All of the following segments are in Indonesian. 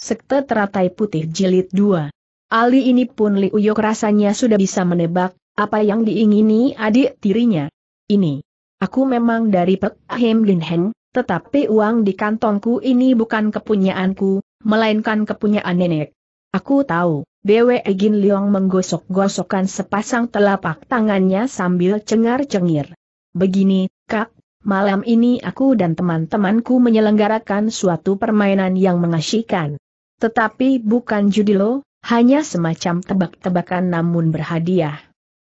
Sekte Teratai Putih Jilid 2. Ali ini pun Li Uyok rasanya sudah bisa menebak, apa yang diingini adik tirinya. Ini. Aku memang dari Pek Hem Lin tetapi uang di kantongku ini bukan kepunyaanku, melainkan kepunyaan nenek. Aku tahu, Bwe Gin Leong menggosok-gosokkan sepasang telapak tangannya sambil cengar-cengir. Begini, Kak, malam ini aku dan teman-temanku menyelenggarakan suatu permainan yang mengasyikan. Tetapi bukan judi lo, hanya semacam tebak-tebakan namun berhadiah.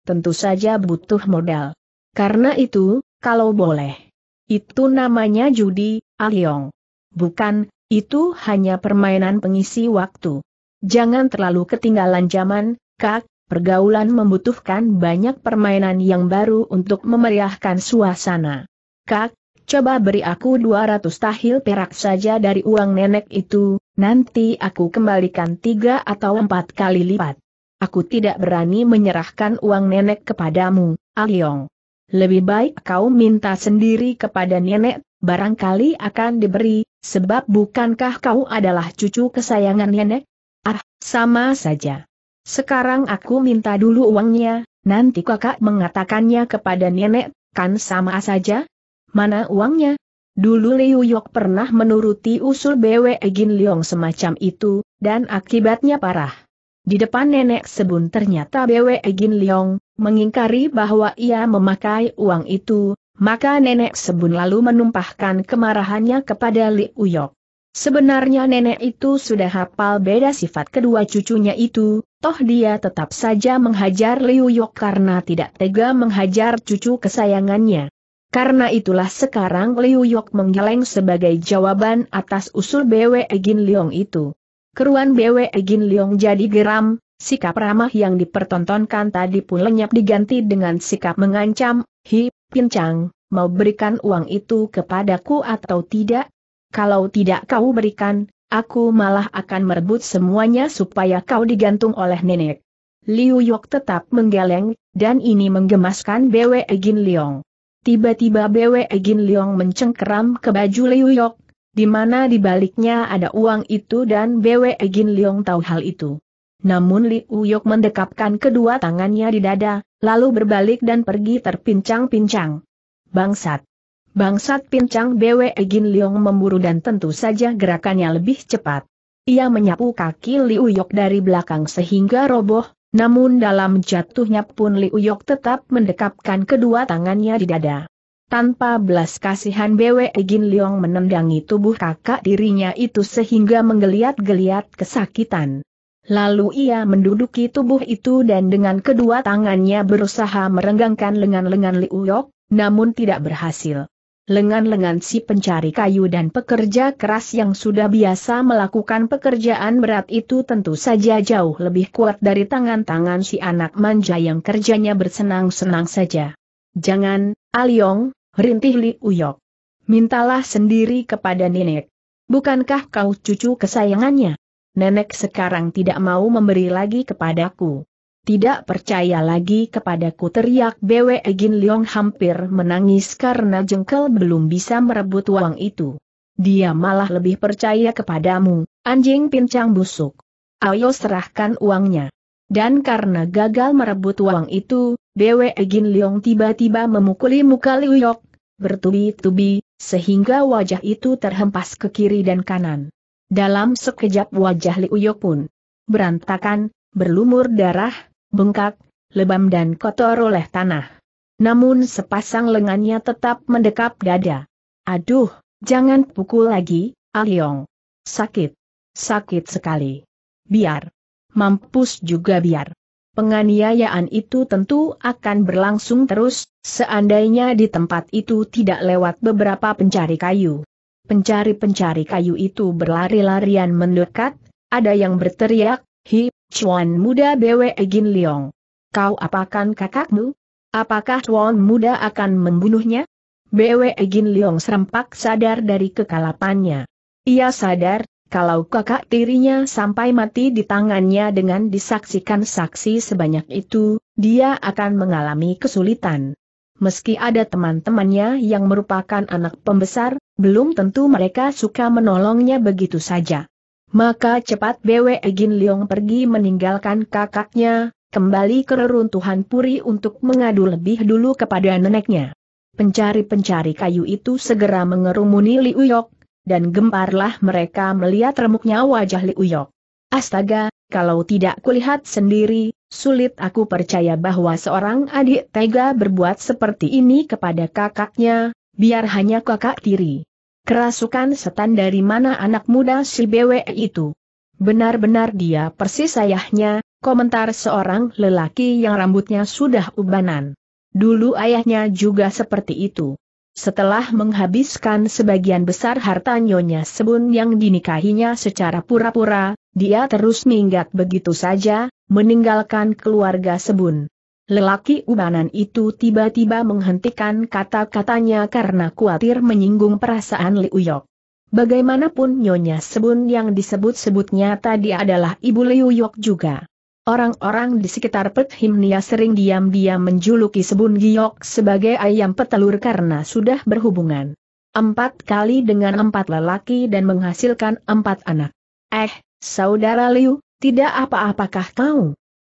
Tentu saja butuh modal. Karena itu, kalau boleh. Itu namanya judi, Aliong. Bukan, itu hanya permainan pengisi waktu. Jangan terlalu ketinggalan zaman, Kak, pergaulan membutuhkan banyak permainan yang baru untuk memeriahkan suasana. Kak, Coba beri aku 200 tahil perak saja dari uang nenek itu, nanti aku kembalikan tiga atau empat kali lipat. Aku tidak berani menyerahkan uang nenek kepadamu, Aliong. Ah Lebih baik kau minta sendiri kepada nenek, barangkali akan diberi, sebab bukankah kau adalah cucu kesayangan nenek? Ah, sama saja. Sekarang aku minta dulu uangnya, nanti kakak mengatakannya kepada nenek, kan sama saja? Mana uangnya? Dulu Liu Yok pernah menuruti usul BW Egin Leong semacam itu, dan akibatnya parah. Di depan nenek sebun ternyata BW Egin Leong, mengingkari bahwa ia memakai uang itu, maka nenek sebun lalu menumpahkan kemarahannya kepada Liu Yok. Sebenarnya nenek itu sudah hafal beda sifat kedua cucunya itu, toh dia tetap saja menghajar Liu Yok karena tidak tega menghajar cucu kesayangannya. Karena itulah sekarang Liu Yok menggeleng sebagai jawaban atas usul BW Egin Leong itu. Keruan BW Egin Leong jadi geram, sikap ramah yang dipertontonkan tadi pun lenyap diganti dengan sikap mengancam, Hi, pincang, mau berikan uang itu kepadaku atau tidak? Kalau tidak kau berikan, aku malah akan merebut semuanya supaya kau digantung oleh nenek. Liu Yok tetap menggeleng, dan ini menggemaskan BW Egin Leong. Tiba-tiba Bwe Gin Leong mencengkeram ke baju Liu Yok, di mana di baliknya ada uang itu dan Bwe Gin Leong tahu hal itu. Namun Liu Yok mendekapkan kedua tangannya di dada, lalu berbalik dan pergi terpincang-pincang. Bangsat! Bangsat pincang Bwe Gin Leong memburu dan tentu saja gerakannya lebih cepat. Ia menyapu kaki Liu Yok dari belakang sehingga roboh, namun dalam jatuhnya pun Li Uyok tetap mendekapkan kedua tangannya di dada. Tanpa belas kasihan Bwe Gin Leong menendangi tubuh kakak dirinya itu sehingga menggeliat-geliat kesakitan. Lalu ia menduduki tubuh itu dan dengan kedua tangannya berusaha merenggangkan lengan-lengan Li Uyok, namun tidak berhasil lengan-lengan si pencari kayu dan pekerja keras yang sudah biasa melakukan pekerjaan berat itu tentu saja jauh lebih kuat dari tangan-tangan si anak manja yang kerjanya bersenang-senang saja. Jangan, Aliong, rintih Li Uyok. Mintalah sendiri kepada nenek. Bukankah kau cucu kesayangannya? Nenek sekarang tidak mau memberi lagi kepadaku. Tidak percaya lagi kepadaku teriak Bwe Gin Leong hampir menangis karena jengkel belum bisa merebut uang itu. Dia malah lebih percaya kepadamu, anjing pincang busuk. Ayo serahkan uangnya. Dan karena gagal merebut uang itu, Bwe Gin Leong tiba-tiba memukuli muka Liu Yok, bertubi-tubi, sehingga wajah itu terhempas ke kiri dan kanan. Dalam sekejap wajah Liu Yok pun berantakan, berlumur darah, bengkak, lebam dan kotor oleh tanah. Namun sepasang lengannya tetap mendekap dada. Aduh, jangan pukul lagi, Aliong. Ah Sakit. Sakit sekali. Biar. Mampus juga biar. Penganiayaan itu tentu akan berlangsung terus, seandainya di tempat itu tidak lewat beberapa pencari kayu. Pencari-pencari kayu itu berlari-larian mendekat, ada yang berteriak, hi. Chuan muda BWE Egin Leong. Kau apakan kakakmu? Apakah Chuan muda akan membunuhnya? BWE Egin Leong serempak sadar dari kekalapannya. Ia sadar, kalau kakak tirinya sampai mati di tangannya dengan disaksikan saksi sebanyak itu, dia akan mengalami kesulitan. Meski ada teman-temannya yang merupakan anak pembesar, belum tentu mereka suka menolongnya begitu saja. Maka cepat Bwe Gin Leong pergi meninggalkan kakaknya, kembali ke reruntuhan puri untuk mengadu lebih dulu kepada neneknya. Pencari-pencari kayu itu segera mengerumuni Liu dan gemparlah mereka melihat remuknya wajah Liu Astaga, kalau tidak kulihat sendiri, sulit aku percaya bahwa seorang adik tega berbuat seperti ini kepada kakaknya, biar hanya kakak tiri. Kerasukan setan dari mana anak muda si BWE itu? Benar-benar dia persis ayahnya, komentar seorang lelaki yang rambutnya sudah ubanan. Dulu ayahnya juga seperti itu. Setelah menghabiskan sebagian besar harta nyonya Sebun yang dinikahinya secara pura-pura, dia terus minggat begitu saja, meninggalkan keluarga Sebun. Lelaki ubanan itu tiba-tiba menghentikan kata-katanya karena khawatir menyinggung perasaan Liu Yok. Bagaimanapun Nyonya Sebun yang disebut-sebutnya tadi adalah Ibu Liu Yok juga. Orang-orang di sekitar Pet Himnia sering diam-diam menjuluki Sebun Giok sebagai ayam petelur karena sudah berhubungan. Empat kali dengan empat lelaki dan menghasilkan empat anak. Eh, saudara Liu, tidak apa-apakah kau?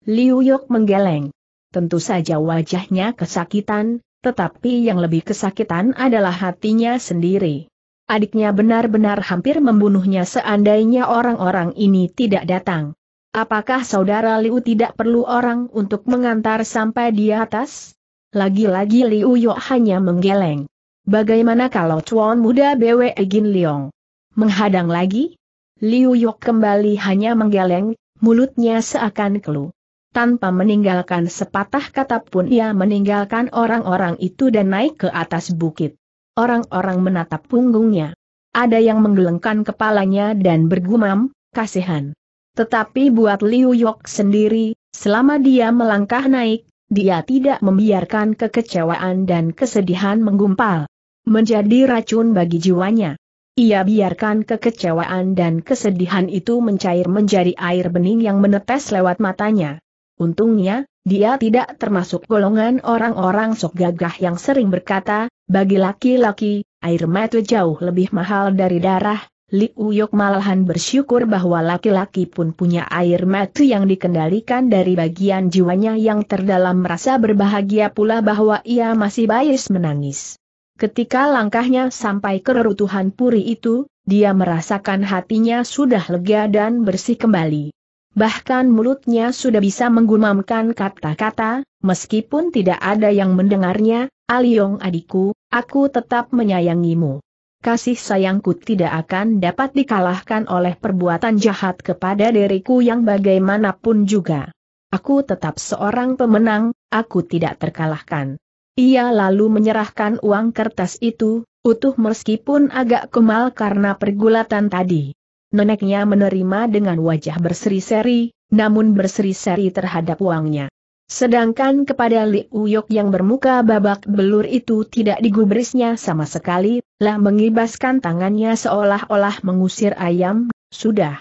Liu Yok menggeleng. Tentu saja wajahnya kesakitan, tetapi yang lebih kesakitan adalah hatinya sendiri. Adiknya benar-benar hampir membunuhnya seandainya orang-orang ini tidak datang. Apakah saudara Liu tidak perlu orang untuk mengantar sampai di atas? Lagi-lagi Liu Yo hanya menggeleng. Bagaimana kalau cuan muda BW Egin Leong? Menghadang lagi? Liu Yo kembali hanya menggeleng, mulutnya seakan keluh tanpa meninggalkan sepatah kata pun ia meninggalkan orang-orang itu dan naik ke atas bukit. Orang-orang menatap punggungnya. Ada yang menggelengkan kepalanya dan bergumam, kasihan. Tetapi buat Liu Yok sendiri, selama dia melangkah naik, dia tidak membiarkan kekecewaan dan kesedihan menggumpal. Menjadi racun bagi jiwanya. Ia biarkan kekecewaan dan kesedihan itu mencair menjadi air bening yang menetes lewat matanya. Untungnya, dia tidak termasuk golongan orang-orang sok gagah yang sering berkata, bagi laki-laki, air mata jauh lebih mahal dari darah, Li Uyok malahan bersyukur bahwa laki-laki pun punya air mata yang dikendalikan dari bagian jiwanya yang terdalam merasa berbahagia pula bahwa ia masih bayis menangis. Ketika langkahnya sampai ke reruntuhan puri itu, dia merasakan hatinya sudah lega dan bersih kembali. Bahkan mulutnya sudah bisa menggumamkan kata-kata, meskipun tidak ada yang mendengarnya, Aliong adikku, aku tetap menyayangimu. Kasih sayangku tidak akan dapat dikalahkan oleh perbuatan jahat kepada diriku yang bagaimanapun juga. Aku tetap seorang pemenang, aku tidak terkalahkan. Ia lalu menyerahkan uang kertas itu, utuh meskipun agak kemal karena pergulatan tadi. Neneknya menerima dengan wajah berseri-seri, namun berseri-seri terhadap uangnya. Sedangkan kepada Li Uyok yang bermuka babak belur itu tidak digubrisnya sama sekali, lah mengibaskan tangannya seolah-olah mengusir ayam, sudah.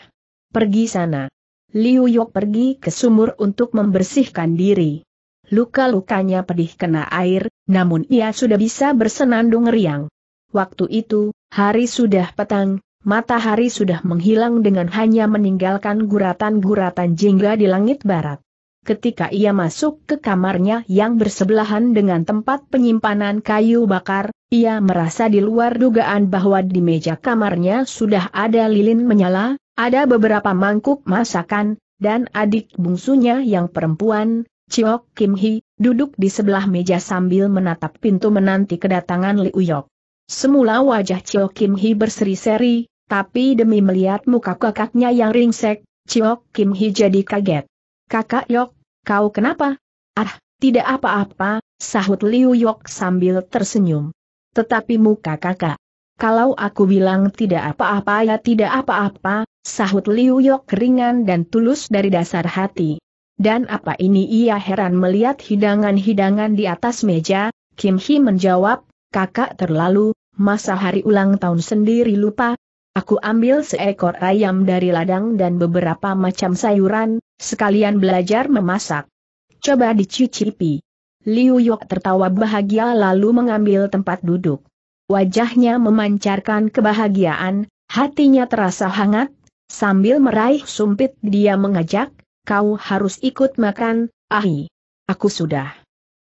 Pergi sana. Li Uyok pergi ke sumur untuk membersihkan diri. Luka-lukanya pedih kena air, namun ia sudah bisa bersenandung riang. Waktu itu, hari sudah petang, matahari sudah menghilang dengan hanya meninggalkan guratan-guratan jingga di langit barat. Ketika ia masuk ke kamarnya yang bersebelahan dengan tempat penyimpanan kayu bakar, ia merasa di luar dugaan bahwa di meja kamarnya sudah ada lilin menyala, ada beberapa mangkuk masakan, dan adik bungsunya yang perempuan, Chiok Kim Hee, duduk di sebelah meja sambil menatap pintu menanti kedatangan Liu Yok. Semula wajah Chio Kim Hi berseri-seri, tapi demi melihat muka kakaknya yang ringsek, Chio Kim Hi jadi kaget. Kakak Yok, kau kenapa? Ah, tidak apa-apa, sahut Liu Yok sambil tersenyum. Tetapi muka kakak. Kalau aku bilang tidak apa-apa ya tidak apa-apa, sahut Liu Yok ringan dan tulus dari dasar hati. Dan apa ini ia heran melihat hidangan-hidangan di atas meja, Kim Hee menjawab, kakak terlalu, masa hari ulang tahun sendiri lupa, Aku ambil seekor ayam dari ladang dan beberapa macam sayuran, sekalian belajar memasak. Coba dicicipi. Liu Yok tertawa bahagia lalu mengambil tempat duduk. Wajahnya memancarkan kebahagiaan, hatinya terasa hangat, sambil meraih sumpit dia mengajak, kau harus ikut makan, ahi. Aku sudah.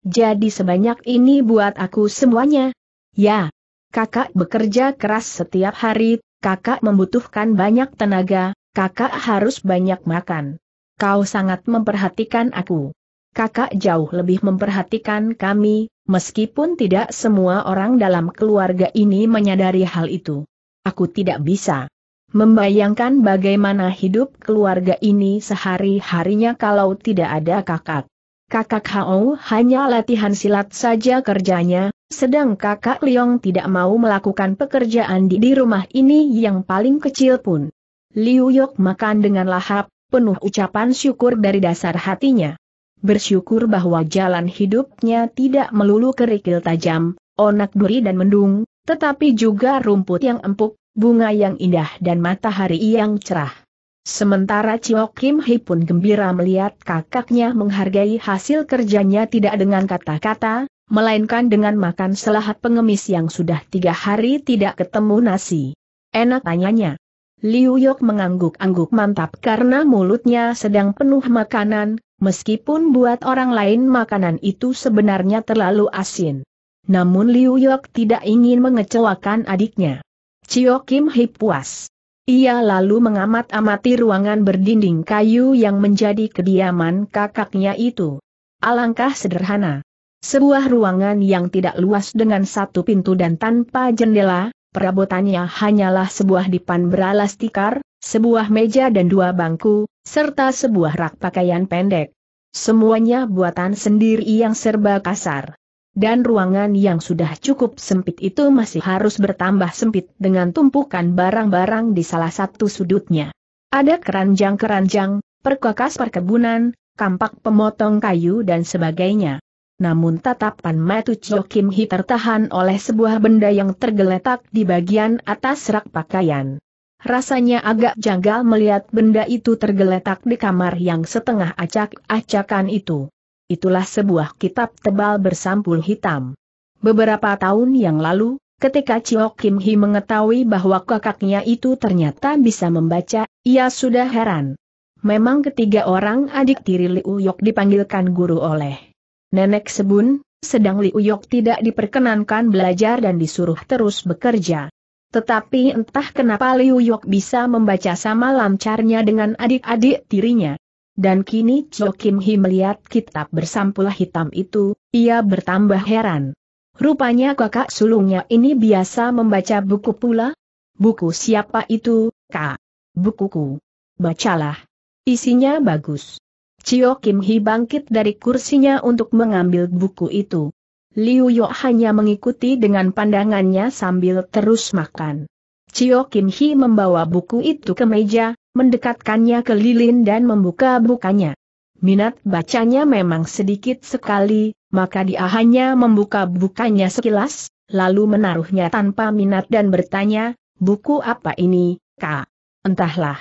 Jadi sebanyak ini buat aku semuanya. Ya, kakak bekerja keras setiap hari, kakak membutuhkan banyak tenaga, kakak harus banyak makan. Kau sangat memperhatikan aku. Kakak jauh lebih memperhatikan kami, meskipun tidak semua orang dalam keluarga ini menyadari hal itu. Aku tidak bisa membayangkan bagaimana hidup keluarga ini sehari-harinya kalau tidak ada kakak. Kakak Hao hanya latihan silat saja kerjanya, sedang kakak Liong tidak mau melakukan pekerjaan di, di rumah ini yang paling kecil pun. Liu Yok makan dengan lahap, penuh ucapan syukur dari dasar hatinya. Bersyukur bahwa jalan hidupnya tidak melulu kerikil tajam, onak duri dan mendung, tetapi juga rumput yang empuk, bunga yang indah dan matahari yang cerah. Sementara Cio Kim Hee pun gembira melihat kakaknya menghargai hasil kerjanya tidak dengan kata-kata, melainkan dengan makan selahat pengemis yang sudah tiga hari tidak ketemu nasi. Enak tanyanya. Liu Yok mengangguk-angguk mantap karena mulutnya sedang penuh makanan, meskipun buat orang lain makanan itu sebenarnya terlalu asin. Namun Liu Yok tidak ingin mengecewakan adiknya. Cio Kim Hee puas. Ia lalu mengamat-amati ruangan berdinding kayu yang menjadi kediaman kakaknya itu. Alangkah sederhana. Sebuah ruangan yang tidak luas dengan satu pintu dan tanpa jendela, perabotannya hanyalah sebuah dipan beralas tikar, sebuah meja dan dua bangku, serta sebuah rak pakaian pendek. Semuanya buatan sendiri yang serba kasar dan ruangan yang sudah cukup sempit itu masih harus bertambah sempit dengan tumpukan barang-barang di salah satu sudutnya. Ada keranjang-keranjang, perkakas perkebunan, kampak pemotong kayu dan sebagainya. Namun tatapan Matu Kim Hee tertahan oleh sebuah benda yang tergeletak di bagian atas rak pakaian. Rasanya agak janggal melihat benda itu tergeletak di kamar yang setengah acak-acakan itu itulah sebuah kitab tebal bersampul hitam. Beberapa tahun yang lalu, ketika Chiok Kim Hee mengetahui bahwa kakaknya itu ternyata bisa membaca, ia sudah heran. Memang ketiga orang adik tiri Liu Yok dipanggilkan guru oleh nenek Sebun, sedang Liu Yok tidak diperkenankan belajar dan disuruh terus bekerja. Tetapi entah kenapa Liu Yok bisa membaca sama lancarnya dengan adik-adik tirinya. Dan kini Cho Kim Hee melihat kitab bersampul hitam itu, ia bertambah heran. Rupanya kakak sulungnya ini biasa membaca buku pula? Buku siapa itu, kak? Bukuku. Bacalah. Isinya bagus. Cio Kim Hee bangkit dari kursinya untuk mengambil buku itu. Liu Yo hanya mengikuti dengan pandangannya sambil terus makan. Cio Kim Hee membawa buku itu ke meja, mendekatkannya ke lilin dan membuka-bukanya. Minat bacanya memang sedikit sekali, maka dia hanya membuka-bukanya sekilas, lalu menaruhnya tanpa minat dan bertanya, buku apa ini, kak? Entahlah.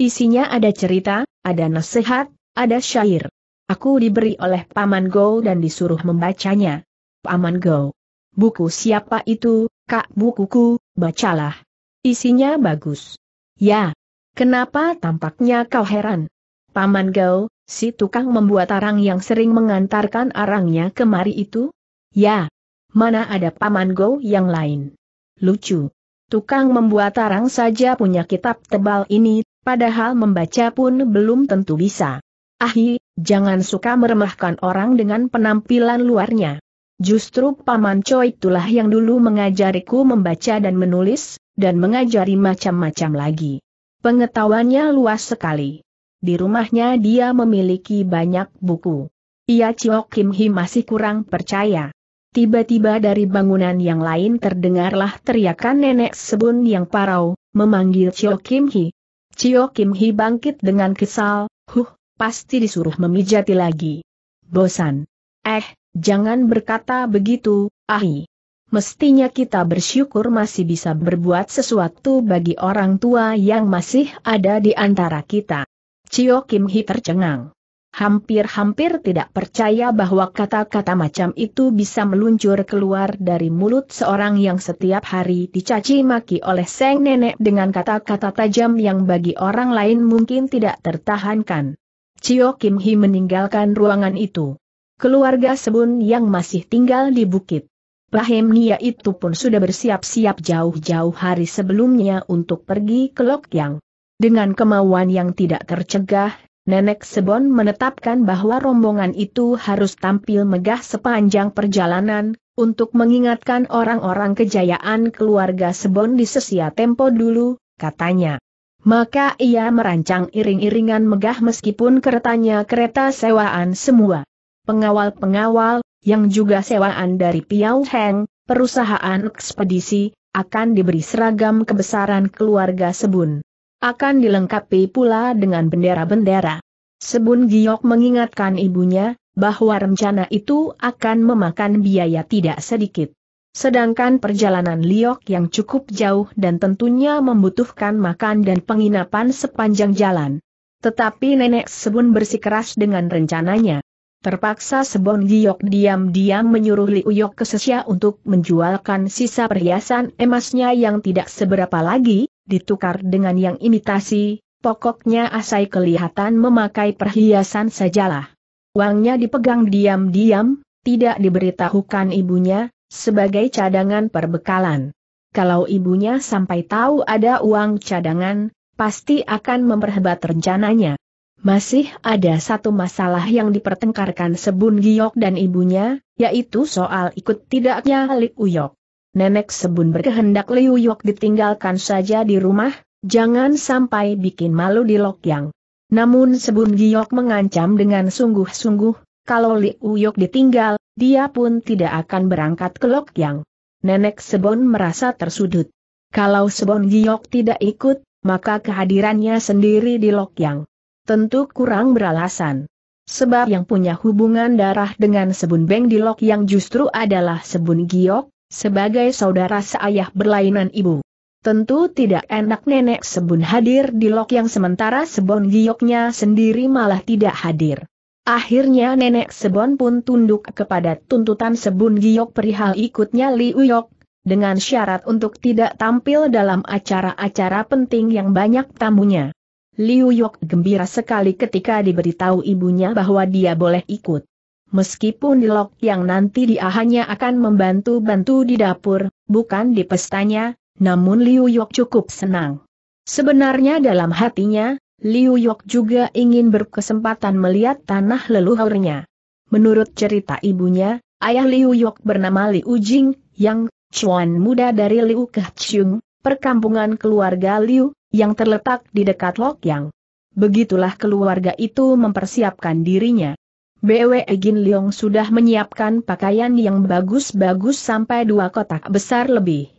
Isinya ada cerita, ada nasihat, ada syair. Aku diberi oleh Paman Go dan disuruh membacanya. Paman Go. Buku siapa itu, kak bukuku, bacalah. Isinya bagus. Ya, Kenapa tampaknya kau heran? Paman Gao, si tukang membuat arang yang sering mengantarkan arangnya kemari itu? Ya. Mana ada Paman Gao yang lain? Lucu. Tukang membuat arang saja punya kitab tebal ini, padahal membaca pun belum tentu bisa. Ahi, jangan suka meremahkan orang dengan penampilan luarnya. Justru Paman Choi itulah yang dulu mengajariku membaca dan menulis, dan mengajari macam-macam lagi. Pengetahuannya luas sekali. Di rumahnya dia memiliki banyak buku. Ia Chiok Kim Hi masih kurang percaya. Tiba-tiba dari bangunan yang lain terdengarlah teriakan nenek sebun yang parau, memanggil Chiok Kim Hi. Chiok Kim Hi bangkit dengan kesal, huh, pasti disuruh memijati lagi. Bosan. Eh, jangan berkata begitu, Ahi mestinya kita bersyukur masih bisa berbuat sesuatu bagi orang tua yang masih ada di antara kita. Cio Kim Hee tercengang. Hampir-hampir tidak percaya bahwa kata-kata macam itu bisa meluncur keluar dari mulut seorang yang setiap hari dicaci maki oleh Seng nenek dengan kata-kata tajam yang bagi orang lain mungkin tidak tertahankan. Cio Kim Hee meninggalkan ruangan itu. Keluarga Sebun yang masih tinggal di bukit Nia itu pun sudah bersiap-siap jauh-jauh hari sebelumnya untuk pergi ke Lokyang. Dengan kemauan yang tidak tercegah, Nenek Sebon menetapkan bahwa rombongan itu harus tampil megah sepanjang perjalanan, untuk mengingatkan orang-orang kejayaan keluarga Sebon di sesia tempo dulu, katanya. Maka ia merancang iring-iringan megah meskipun keretanya kereta sewaan semua. Pengawal-pengawal, yang juga sewaan dari Piao Heng, perusahaan ekspedisi, akan diberi seragam kebesaran keluarga Sebun. Akan dilengkapi pula dengan bendera-bendera. Sebun Giok mengingatkan ibunya, bahwa rencana itu akan memakan biaya tidak sedikit. Sedangkan perjalanan Liok yang cukup jauh dan tentunya membutuhkan makan dan penginapan sepanjang jalan. Tetapi nenek Sebun bersikeras dengan rencananya. Terpaksa Sebon Giyok diam-diam menyuruh Liuyok Yok ke Sesia untuk menjualkan sisa perhiasan emasnya yang tidak seberapa lagi, ditukar dengan yang imitasi, pokoknya Asai kelihatan memakai perhiasan sajalah. Uangnya dipegang diam-diam, tidak diberitahukan ibunya, sebagai cadangan perbekalan. Kalau ibunya sampai tahu ada uang cadangan, pasti akan memperhebat rencananya. Masih ada satu masalah yang dipertengkarkan Sebun Giok dan ibunya, yaitu soal ikut tidaknya Li Uyok. Nenek Sebun berkehendak Li Uyok ditinggalkan saja di rumah, jangan sampai bikin malu di Lok Yang. Namun Sebun Giok mengancam dengan sungguh-sungguh, kalau Li Uyok ditinggal, dia pun tidak akan berangkat ke Lok Yang. Nenek Sebun merasa tersudut. Kalau Sebun Giok tidak ikut, maka kehadirannya sendiri di Lok Yang. Tentu kurang beralasan. Sebab yang punya hubungan darah dengan Sebun Beng Dilok yang justru adalah Sebun Giok, sebagai saudara seayah berlainan ibu. Tentu tidak enak nenek Sebun hadir di lok yang sementara sebun gioknya sendiri malah tidak hadir. Akhirnya nenek Sebon pun tunduk kepada tuntutan Sebun giok perihal ikutnya Li Uyok, dengan syarat untuk tidak tampil dalam acara-acara penting yang banyak tamunya. Liu Yok gembira sekali ketika diberitahu ibunya bahwa dia boleh ikut. Meskipun Lok yang nanti dia hanya akan membantu-bantu di dapur, bukan di pestanya, namun Liu Yok cukup senang. Sebenarnya dalam hatinya, Liu Yok juga ingin berkesempatan melihat tanah leluhurnya. Menurut cerita ibunya, ayah Liu Yok bernama Liu Jing, yang cuan muda dari Liu Keqiung, perkampungan keluarga Liu, yang terletak di dekat Lok Yang. Begitulah keluarga itu mempersiapkan dirinya. BW Egin Leong sudah menyiapkan pakaian yang bagus-bagus sampai dua kotak besar lebih.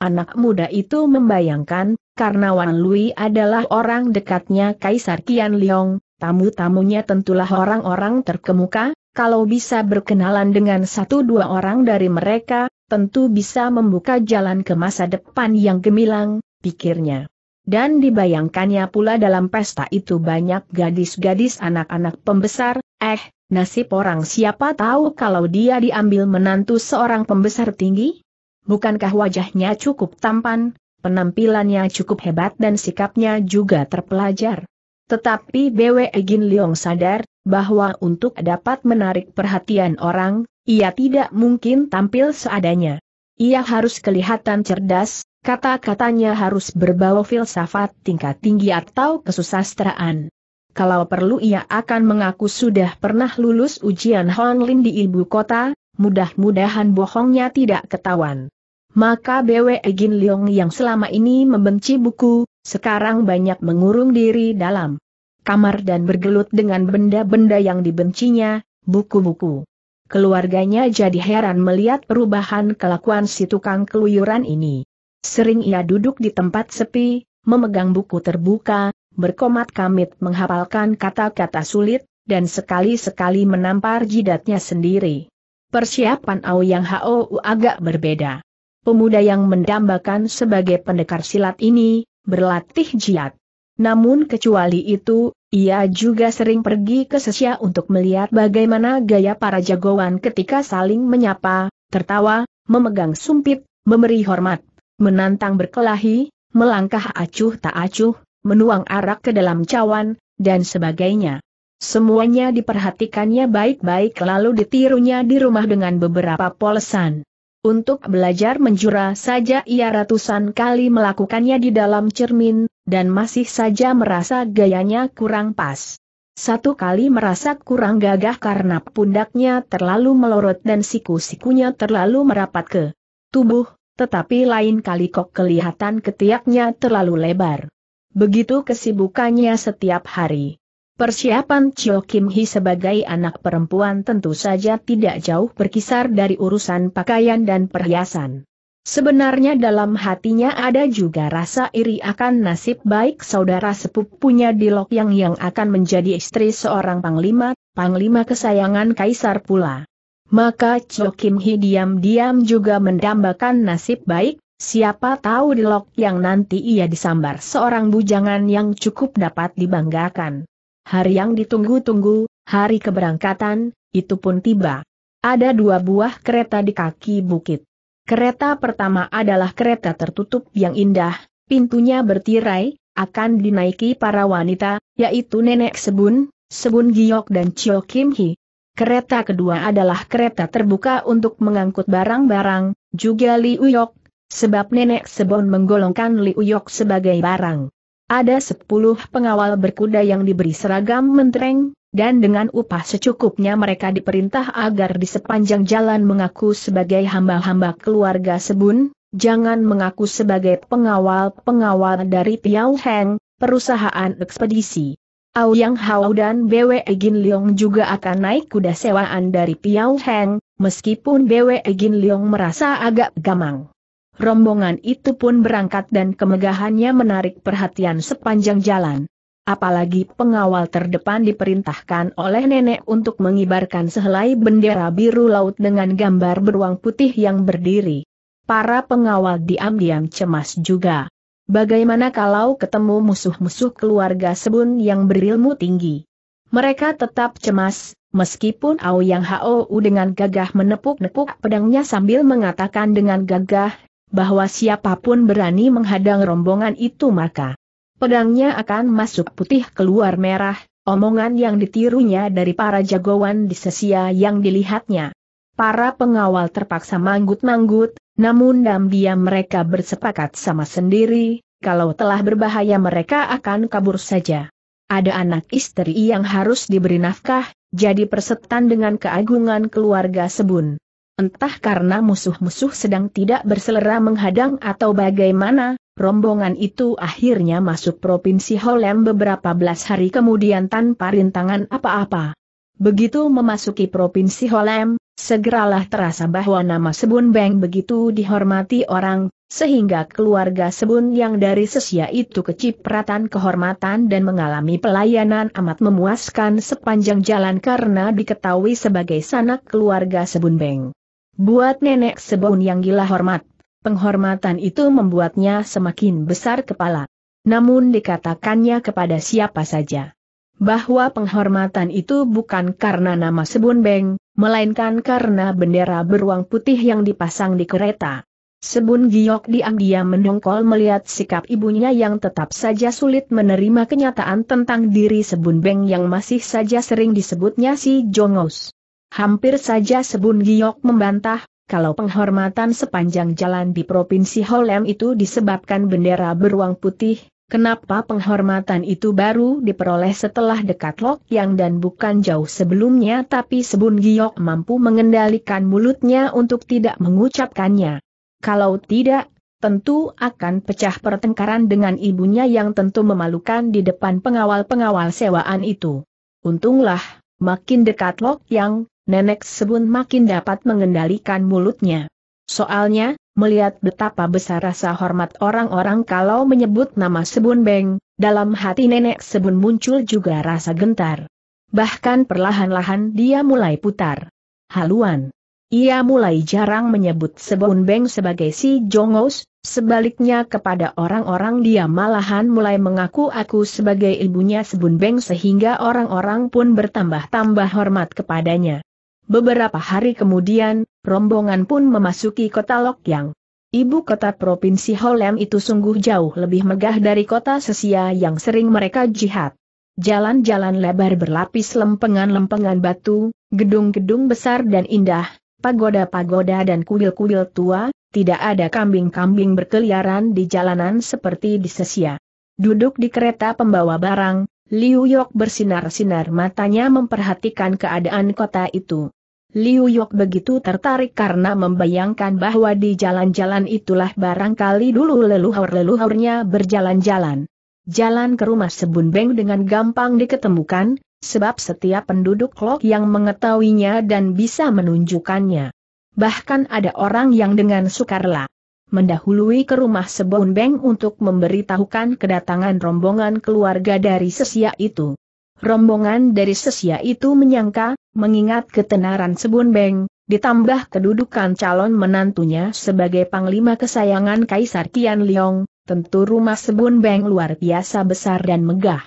Anak muda itu membayangkan, karena Wan Lui adalah orang dekatnya Kaisar Qian Leong, tamu-tamunya tentulah orang-orang terkemuka, kalau bisa berkenalan dengan satu dua orang dari mereka, tentu bisa membuka jalan ke masa depan yang gemilang, pikirnya. Dan dibayangkannya pula dalam pesta itu banyak gadis-gadis anak-anak pembesar, eh, nasib orang siapa tahu kalau dia diambil menantu seorang pembesar tinggi? Bukankah wajahnya cukup tampan, penampilannya cukup hebat dan sikapnya juga terpelajar? Tetapi Bwe Gin Leong sadar, bahwa untuk dapat menarik perhatian orang, ia tidak mungkin tampil seadanya. Ia harus kelihatan cerdas, Kata-katanya harus berbau filsafat tingkat tinggi atau kesusastraan. Kalau perlu ia akan mengaku sudah pernah lulus ujian Honlin di ibu kota, mudah-mudahan bohongnya tidak ketahuan. Maka BW Egin Leong yang selama ini membenci buku, sekarang banyak mengurung diri dalam kamar dan bergelut dengan benda-benda yang dibencinya, buku-buku. Keluarganya jadi heran melihat perubahan kelakuan si tukang keluyuran ini. Sering ia duduk di tempat sepi, memegang buku terbuka, berkomat kamit menghafalkan kata-kata sulit, dan sekali-sekali menampar jidatnya sendiri. Persiapan Au Yang Hou agak berbeda. Pemuda yang mendambakan sebagai pendekar silat ini, berlatih jiat. Namun kecuali itu, ia juga sering pergi ke Sesia untuk melihat bagaimana gaya para jagoan ketika saling menyapa, tertawa, memegang sumpit, memberi hormat menantang berkelahi, melangkah acuh tak acuh, menuang arak ke dalam cawan, dan sebagainya. Semuanya diperhatikannya baik-baik lalu ditirunya di rumah dengan beberapa polesan. Untuk belajar menjura saja ia ratusan kali melakukannya di dalam cermin, dan masih saja merasa gayanya kurang pas. Satu kali merasa kurang gagah karena pundaknya terlalu melorot dan siku-sikunya terlalu merapat ke tubuh, tetapi lain kali kok kelihatan ketiaknya terlalu lebar. Begitu kesibukannya setiap hari. Persiapan Chio Kim Hee sebagai anak perempuan tentu saja tidak jauh berkisar dari urusan pakaian dan perhiasan. Sebenarnya dalam hatinya ada juga rasa iri akan nasib baik saudara sepupunya di Lok Yang yang akan menjadi istri seorang panglima, panglima kesayangan kaisar pula. Maka Cho Kim Hee diam-diam juga mendambakan nasib baik, siapa tahu di lok yang nanti ia disambar seorang bujangan yang cukup dapat dibanggakan. Hari yang ditunggu-tunggu, hari keberangkatan, itu pun tiba. Ada dua buah kereta di kaki bukit. Kereta pertama adalah kereta tertutup yang indah, pintunya bertirai, akan dinaiki para wanita, yaitu Nenek Sebun, Sebun Giok dan Cho Kim Hee. Kereta kedua adalah kereta terbuka untuk mengangkut barang-barang, juga Li Uyok, sebab nenek Sebon menggolongkan Li Uyok sebagai barang. Ada sepuluh pengawal berkuda yang diberi seragam mentereng, dan dengan upah secukupnya mereka diperintah agar di sepanjang jalan mengaku sebagai hamba-hamba keluarga Sebun, jangan mengaku sebagai pengawal-pengawal dari Piao Heng, perusahaan ekspedisi. Auyang Hao dan Bwe Gin Leong juga akan naik kuda sewaan dari Piao Heng, meskipun Bwe Gin Leong merasa agak gamang. Rombongan itu pun berangkat dan kemegahannya menarik perhatian sepanjang jalan. Apalagi pengawal terdepan diperintahkan oleh nenek untuk mengibarkan sehelai bendera biru laut dengan gambar beruang putih yang berdiri. Para pengawal diam-diam cemas juga. Bagaimana kalau ketemu musuh-musuh keluarga Sebun yang berilmu tinggi? Mereka tetap cemas, meskipun Yang Hou dengan gagah menepuk-nepuk pedangnya sambil mengatakan dengan gagah, bahwa siapapun berani menghadang rombongan itu maka pedangnya akan masuk putih keluar merah, omongan yang ditirunya dari para jagoan di sesia yang dilihatnya. Para pengawal terpaksa manggut-manggut, namun diam-diam mereka bersepakat sama sendiri, kalau telah berbahaya mereka akan kabur saja. Ada anak istri yang harus diberi nafkah, jadi persetan dengan keagungan keluarga Sebun. Entah karena musuh-musuh sedang tidak berselera menghadang atau bagaimana, rombongan itu akhirnya masuk Provinsi Holem beberapa belas hari kemudian tanpa rintangan apa-apa. Begitu memasuki Provinsi Holem, Segeralah terasa bahwa nama Sebun Beng begitu dihormati orang, sehingga keluarga Sebun yang dari sesia itu kecipratan kehormatan dan mengalami pelayanan amat memuaskan sepanjang jalan karena diketahui sebagai sanak keluarga Sebun Beng. Buat nenek Sebun yang gila hormat, penghormatan itu membuatnya semakin besar kepala. Namun dikatakannya kepada siapa saja bahwa penghormatan itu bukan karena nama Sebun Beng, melainkan karena bendera beruang putih yang dipasang di kereta. Sebun Giok diam-diam mendongkol melihat sikap ibunya yang tetap saja sulit menerima kenyataan tentang diri Sebun Beng yang masih saja sering disebutnya si Jongos. Hampir saja Sebun Giok membantah, kalau penghormatan sepanjang jalan di Provinsi Holem itu disebabkan bendera beruang putih, Kenapa penghormatan itu baru diperoleh setelah dekat Lok Yang dan bukan jauh sebelumnya tapi Sebun Giok mampu mengendalikan mulutnya untuk tidak mengucapkannya. Kalau tidak, tentu akan pecah pertengkaran dengan ibunya yang tentu memalukan di depan pengawal-pengawal sewaan itu. Untunglah, makin dekat Lok Yang, nenek Sebun makin dapat mengendalikan mulutnya. Soalnya, Melihat betapa besar rasa hormat orang-orang kalau menyebut nama Sebun Beng, dalam hati nenek Sebun muncul juga rasa gentar. Bahkan perlahan-lahan dia mulai putar. Haluan. Ia mulai jarang menyebut Sebun Beng sebagai si Jongos, sebaliknya kepada orang-orang dia malahan mulai mengaku aku sebagai ibunya Sebun Beng sehingga orang-orang pun bertambah-tambah hormat kepadanya. Beberapa hari kemudian, rombongan pun memasuki kota Lokyang. Ibu kota Provinsi Holem itu sungguh jauh lebih megah dari kota Sesia yang sering mereka jihad. Jalan-jalan lebar berlapis lempengan-lempengan batu, gedung-gedung besar dan indah, pagoda-pagoda dan kuil-kuil tua, tidak ada kambing-kambing berkeliaran di jalanan seperti di Sesia. Duduk di kereta pembawa barang, Liu Yok bersinar-sinar matanya memperhatikan keadaan kota itu. Liu Yok begitu tertarik karena membayangkan bahwa di jalan-jalan itulah barangkali dulu leluhur-leluhurnya berjalan-jalan. Jalan ke rumah Sebun Beng dengan gampang diketemukan, sebab setiap penduduk Lok yang mengetahuinya dan bisa menunjukkannya. Bahkan ada orang yang dengan sukarela mendahului ke rumah Sebun Beng untuk memberitahukan kedatangan rombongan keluarga dari sesia itu. Rombongan dari sesia itu menyangka, mengingat ketenaran Sebun Beng, ditambah kedudukan calon menantunya sebagai panglima kesayangan Kaisar Tian Liong, tentu rumah Sebun Beng luar biasa besar dan megah.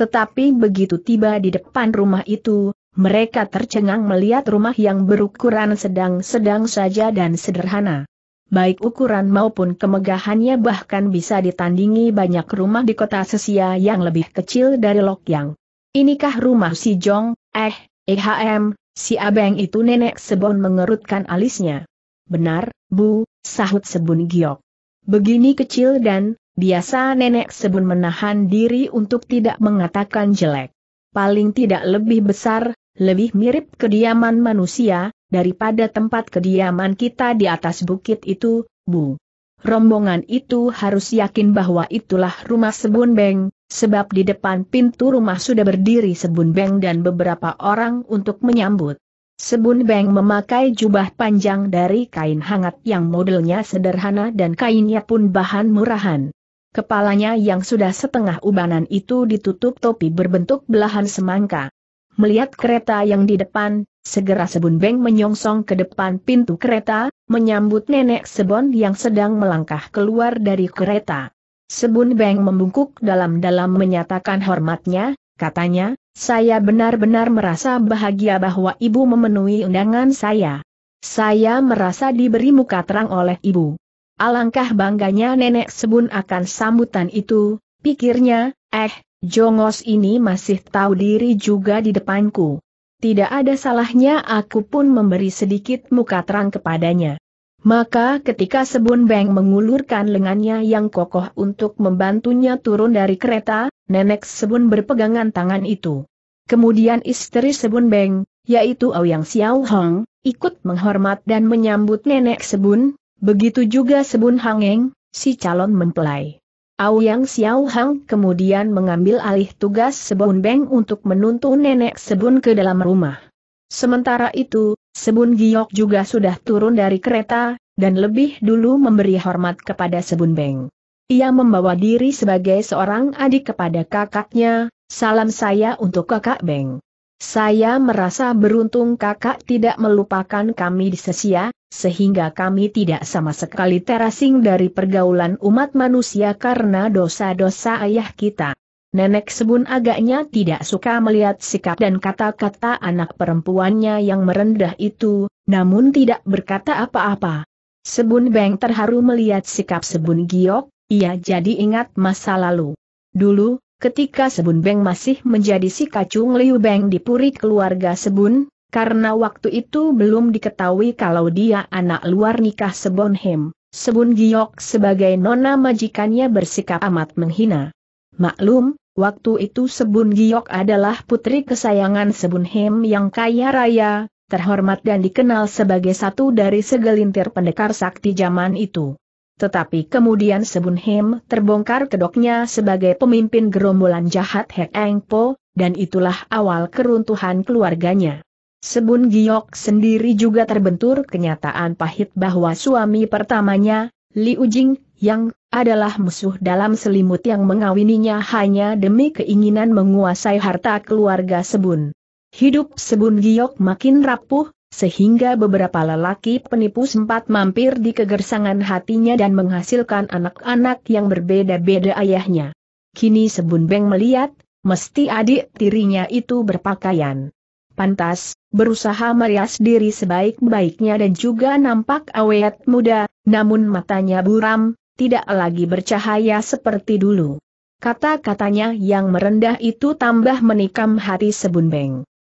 Tetapi begitu tiba di depan rumah itu, mereka tercengang melihat rumah yang berukuran sedang-sedang saja dan sederhana. Baik ukuran maupun kemegahannya bahkan bisa ditandingi banyak rumah di kota Sesia yang lebih kecil dari Lokyang. Inikah rumah si Jong, eh, ehm, si abeng itu nenek Sebon mengerutkan alisnya. Benar, Bu, sahut Sebun Giok. Begini kecil dan, biasa nenek Sebun menahan diri untuk tidak mengatakan jelek. Paling tidak lebih besar, lebih mirip kediaman manusia, daripada tempat kediaman kita di atas bukit itu, Bu. Rombongan itu harus yakin bahwa itulah rumah Sebun Beng, sebab di depan pintu rumah sudah berdiri Sebun Beng dan beberapa orang untuk menyambut. Sebun Beng memakai jubah panjang dari kain hangat yang modelnya sederhana dan kainnya pun bahan murahan. Kepalanya yang sudah setengah ubanan itu ditutup topi berbentuk belahan semangka. Melihat kereta yang di depan, segera Sebun Beng menyongsong ke depan pintu kereta, menyambut nenek Sebon yang sedang melangkah keluar dari kereta. Sebun Beng membungkuk dalam-dalam menyatakan hormatnya, katanya, saya benar-benar merasa bahagia bahwa ibu memenuhi undangan saya. Saya merasa diberi muka terang oleh ibu. Alangkah bangganya nenek Sebun akan sambutan itu, pikirnya, eh, Jongos ini masih tahu diri juga di depanku. Tidak ada salahnya aku pun memberi sedikit muka terang kepadanya. Maka ketika Sebun Beng mengulurkan lengannya yang kokoh untuk membantunya turun dari kereta, nenek Sebun berpegangan tangan itu. Kemudian istri Sebun Beng, yaitu Aoyang Xiao Hong, ikut menghormat dan menyambut nenek Sebun, begitu juga Sebun Hangeng, si calon mempelai. Aoyang Xiao Hang kemudian mengambil alih tugas Sebun Beng untuk menuntun nenek Sebun ke dalam rumah. Sementara itu, Sebun Giok juga sudah turun dari kereta, dan lebih dulu memberi hormat kepada Sebun Beng. Ia membawa diri sebagai seorang adik kepada kakaknya, salam saya untuk kakak Beng. Saya merasa beruntung kakak tidak melupakan kami di sesia, sehingga kami tidak sama sekali terasing dari pergaulan umat manusia karena dosa-dosa ayah kita. Nenek Sebun agaknya tidak suka melihat sikap dan kata-kata anak perempuannya yang merendah itu, namun tidak berkata apa-apa. Sebun Beng terharu melihat sikap Sebun Giok, ia jadi ingat masa lalu. Dulu, ketika Sebun Beng masih menjadi si kacung Liu Beng di puri keluarga Sebun, karena waktu itu belum diketahui kalau dia anak luar nikah Sebon Hem. Sebun Giok sebagai nona majikannya bersikap amat menghina. Maklum, waktu itu Sebun Giok adalah putri kesayangan Sebun Hem yang kaya raya, terhormat dan dikenal sebagai satu dari segelintir pendekar sakti zaman itu. Tetapi kemudian Sebun Hem terbongkar kedoknya sebagai pemimpin gerombolan jahat Hek Eng Po, dan itulah awal keruntuhan keluarganya. Sebun Giok sendiri juga terbentur kenyataan pahit bahwa suami pertamanya, Li Ujing, yang adalah musuh dalam selimut yang mengawininya hanya demi keinginan menguasai harta keluarga Sebun. Hidup Sebun Giok makin rapuh, sehingga beberapa lelaki penipu sempat mampir di kegersangan hatinya dan menghasilkan anak-anak yang berbeda-beda ayahnya. Kini Sebun Beng melihat, mesti adik tirinya itu berpakaian pantas, berusaha merias diri sebaik-baiknya dan juga nampak awet muda, namun matanya buram, tidak lagi bercahaya seperti dulu. Kata-katanya yang merendah itu tambah menikam hati Sebun Beng.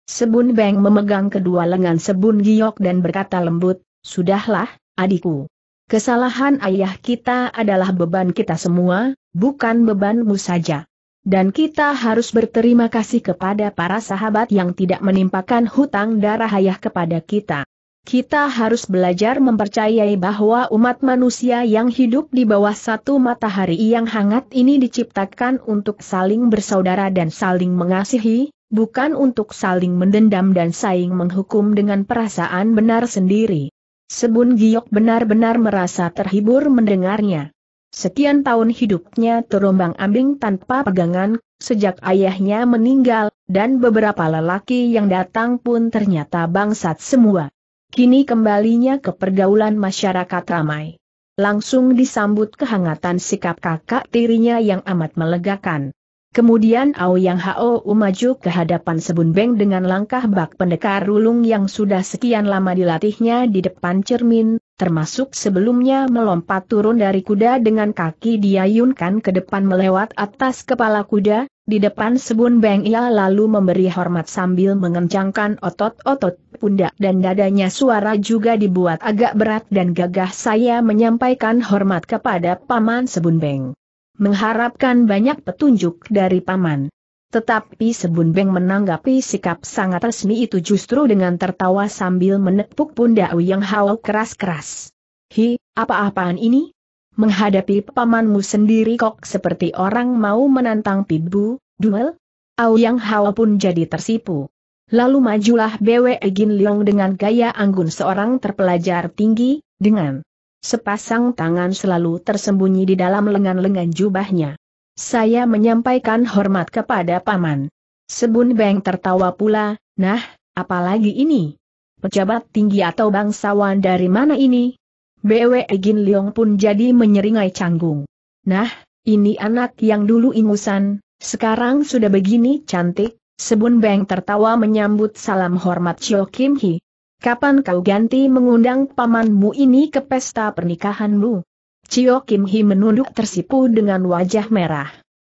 Sebun Beng memegang kedua lengan Sebun Giok dan berkata lembut, Sudahlah, adikku. Kesalahan ayah kita adalah beban kita semua, bukan bebanmu saja. Dan kita harus berterima kasih kepada para sahabat yang tidak menimpakan hutang darah ayah kepada kita. Kita harus belajar mempercayai bahwa umat manusia yang hidup di bawah satu matahari yang hangat ini diciptakan untuk saling bersaudara dan saling mengasihi, bukan untuk saling mendendam dan saling menghukum dengan perasaan benar sendiri. Sebun Giok benar-benar merasa terhibur mendengarnya. Sekian tahun hidupnya terombang ambing tanpa pegangan, sejak ayahnya meninggal, dan beberapa lelaki yang datang pun ternyata bangsat semua. Kini kembalinya ke pergaulan masyarakat ramai. Langsung disambut kehangatan sikap kakak tirinya yang amat melegakan. Kemudian Ao Yang Hao maju ke hadapan sebun beng dengan langkah bak pendekar rulung yang sudah sekian lama dilatihnya di depan cermin, termasuk sebelumnya melompat turun dari kuda dengan kaki diayunkan ke depan melewat atas kepala kuda, di depan sebun Beng ia lalu memberi hormat sambil mengencangkan otot-otot pundak dan dadanya suara juga dibuat agak berat dan gagah saya menyampaikan hormat kepada Paman Sebun Beng. Mengharapkan banyak petunjuk dari Paman. Tetapi Sebun Beng menanggapi sikap sangat resmi itu justru dengan tertawa sambil menepuk pundak Wiyang Hao keras-keras. Hi, apa-apaan ini? Menghadapi pamanmu sendiri kok seperti orang mau menantang pibu, duel? Auyang Hao pun jadi tersipu. Lalu majulah Bwe Gin Leong dengan gaya anggun seorang terpelajar tinggi, dengan sepasang tangan selalu tersembunyi di dalam lengan-lengan jubahnya. Saya menyampaikan hormat kepada Paman. Sebun Beng tertawa pula, nah, apalagi ini? Pejabat tinggi atau bangsawan dari mana ini? BW Egin Leong pun jadi menyeringai canggung. Nah, ini anak yang dulu ingusan, sekarang sudah begini cantik, Sebun Beng tertawa menyambut salam hormat Chio Kim Hee. Kapan kau ganti mengundang pamanmu ini ke pesta pernikahanmu? Cio Kim Hee menunduk tersipu dengan wajah merah.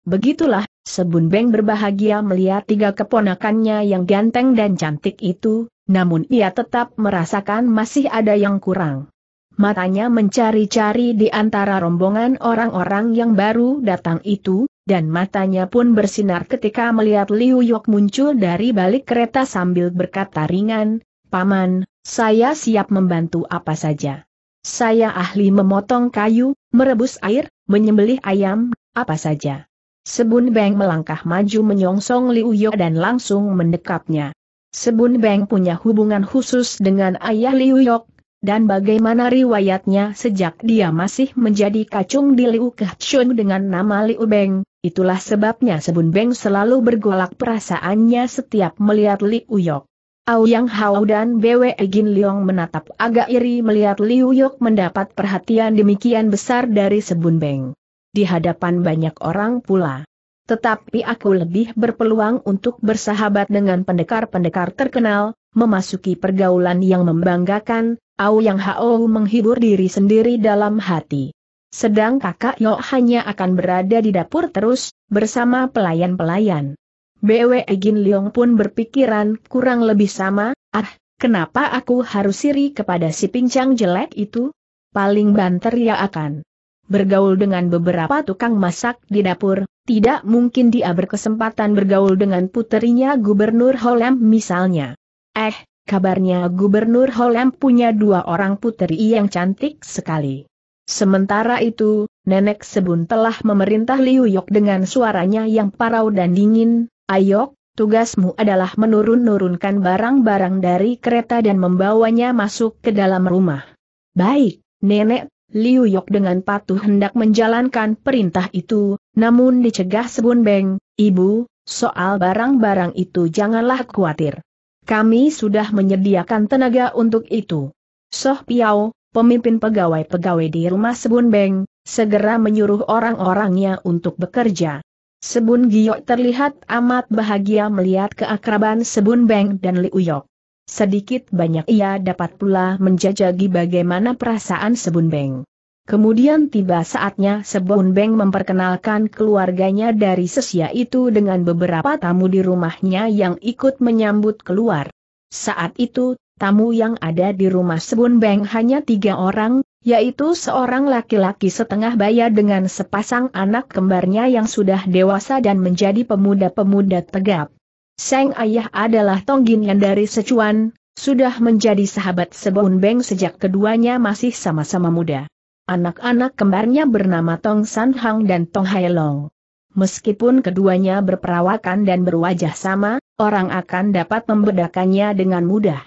Begitulah, Sebun Beng berbahagia melihat tiga keponakannya yang ganteng dan cantik itu, namun ia tetap merasakan masih ada yang kurang. Matanya mencari-cari di antara rombongan orang-orang yang baru datang itu, dan matanya pun bersinar ketika melihat Liu Yok muncul dari balik kereta sambil berkata ringan, Paman, saya siap membantu apa saja. Saya ahli memotong kayu, merebus air, menyembelih ayam, apa saja. Sebun Beng melangkah maju menyongsong Liu Yo dan langsung mendekapnya. Sebun Beng punya hubungan khusus dengan ayah Liu Yo, dan bagaimana riwayatnya sejak dia masih menjadi kacung di Liu Kehchun dengan nama Liu Beng, itulah sebabnya Sebun Beng selalu bergolak perasaannya setiap melihat Liu Yo. Auyang Hao dan Bwe Gin Leong menatap agak iri melihat Liu Yok mendapat perhatian demikian besar dari Sebun Beng. Di hadapan banyak orang pula. Tetapi aku lebih berpeluang untuk bersahabat dengan pendekar-pendekar terkenal, memasuki pergaulan yang membanggakan, Auyang Hao menghibur diri sendiri dalam hati. Sedang kakak Yok hanya akan berada di dapur terus, bersama pelayan-pelayan. Bwe Egin Leong pun berpikiran kurang lebih sama, ah, kenapa aku harus siri kepada si pincang jelek itu? Paling banter ya akan bergaul dengan beberapa tukang masak di dapur, tidak mungkin dia berkesempatan bergaul dengan puterinya Gubernur Holem misalnya. Eh, kabarnya Gubernur Holem punya dua orang puteri yang cantik sekali. Sementara itu, Nenek Sebun telah memerintah Liu Yok dengan suaranya yang parau dan dingin, Ayok, tugasmu adalah menurun-nurunkan barang-barang dari kereta dan membawanya masuk ke dalam rumah. Baik, Nenek, Liu Yok dengan patuh hendak menjalankan perintah itu, namun dicegah Sebun Beng, Ibu, soal barang-barang itu janganlah khawatir. Kami sudah menyediakan tenaga untuk itu. Soh Piao, pemimpin pegawai-pegawai di rumah Sebun Beng, segera menyuruh orang-orangnya untuk bekerja. Sebun Giok terlihat amat bahagia melihat keakraban Sebun Beng dan Liuyok. Uyok. Sedikit banyak ia dapat pula menjajagi bagaimana perasaan Sebun Beng. Kemudian tiba saatnya Sebun Beng memperkenalkan keluarganya dari sesia itu dengan beberapa tamu di rumahnya yang ikut menyambut keluar. Saat itu, tamu yang ada di rumah Sebun Beng hanya tiga orang, yaitu seorang laki-laki setengah baya dengan sepasang anak kembarnya yang sudah dewasa dan menjadi pemuda-pemuda tegap. Seng ayah adalah Tonggin yang dari Secuan, sudah menjadi sahabat Sebun Beng sejak keduanya masih sama-sama muda. Anak-anak kembarnya bernama Tong San Hang dan Tong Hai Long. Meskipun keduanya berperawakan dan berwajah sama, orang akan dapat membedakannya dengan mudah.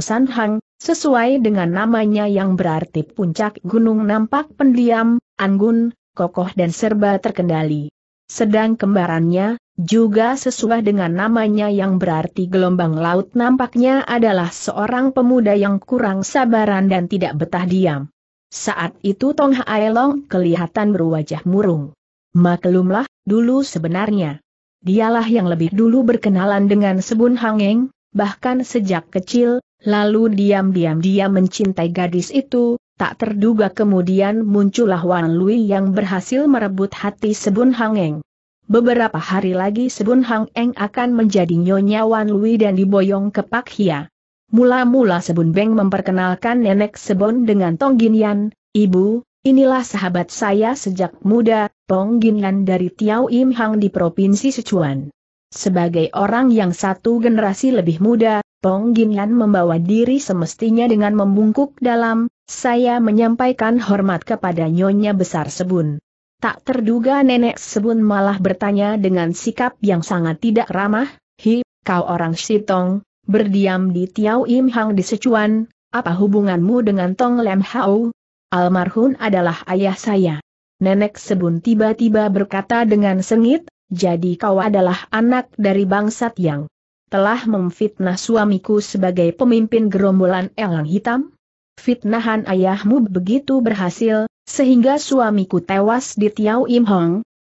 San Hang, sesuai dengan namanya yang berarti puncak gunung nampak pendiam, anggun, kokoh dan serba terkendali. Sedang kembarannya, juga sesuai dengan namanya yang berarti gelombang laut nampaknya adalah seorang pemuda yang kurang sabaran dan tidak betah diam. Saat itu Tong Haelong kelihatan berwajah murung. Maklumlah, dulu sebenarnya. Dialah yang lebih dulu berkenalan dengan Sebun Hangeng, bahkan sejak kecil, Lalu diam-diam dia mencintai gadis itu, tak terduga kemudian muncullah Wan Lui yang berhasil merebut hati Sebun Hangeng. Beberapa hari lagi Sebun Hangeng akan menjadi nyonya Wan Lui dan diboyong ke Pak Hia. Mula-mula Sebun Beng memperkenalkan nenek Sebun dengan Tong Yan, ibu, Inilah sahabat saya sejak muda, Tong Yan dari Tiau Im Hang di Provinsi Sichuan. Sebagai orang yang satu generasi lebih muda, Tong Gimyan membawa diri semestinya dengan membungkuk dalam, saya menyampaikan hormat kepada Nyonya Besar Sebun. Tak terduga nenek Sebun malah bertanya dengan sikap yang sangat tidak ramah, Hi, kau orang Sitong, berdiam di Tiau Im Hang di Sichuan, apa hubunganmu dengan Tong Lem Hao? Almarhum adalah ayah saya. Nenek Sebun tiba-tiba berkata dengan sengit, jadi kau adalah anak dari bangsat yang telah memfitnah suamiku sebagai pemimpin gerombolan elang hitam? Fitnahan ayahmu begitu berhasil, sehingga suamiku tewas di Tiau Im Hong.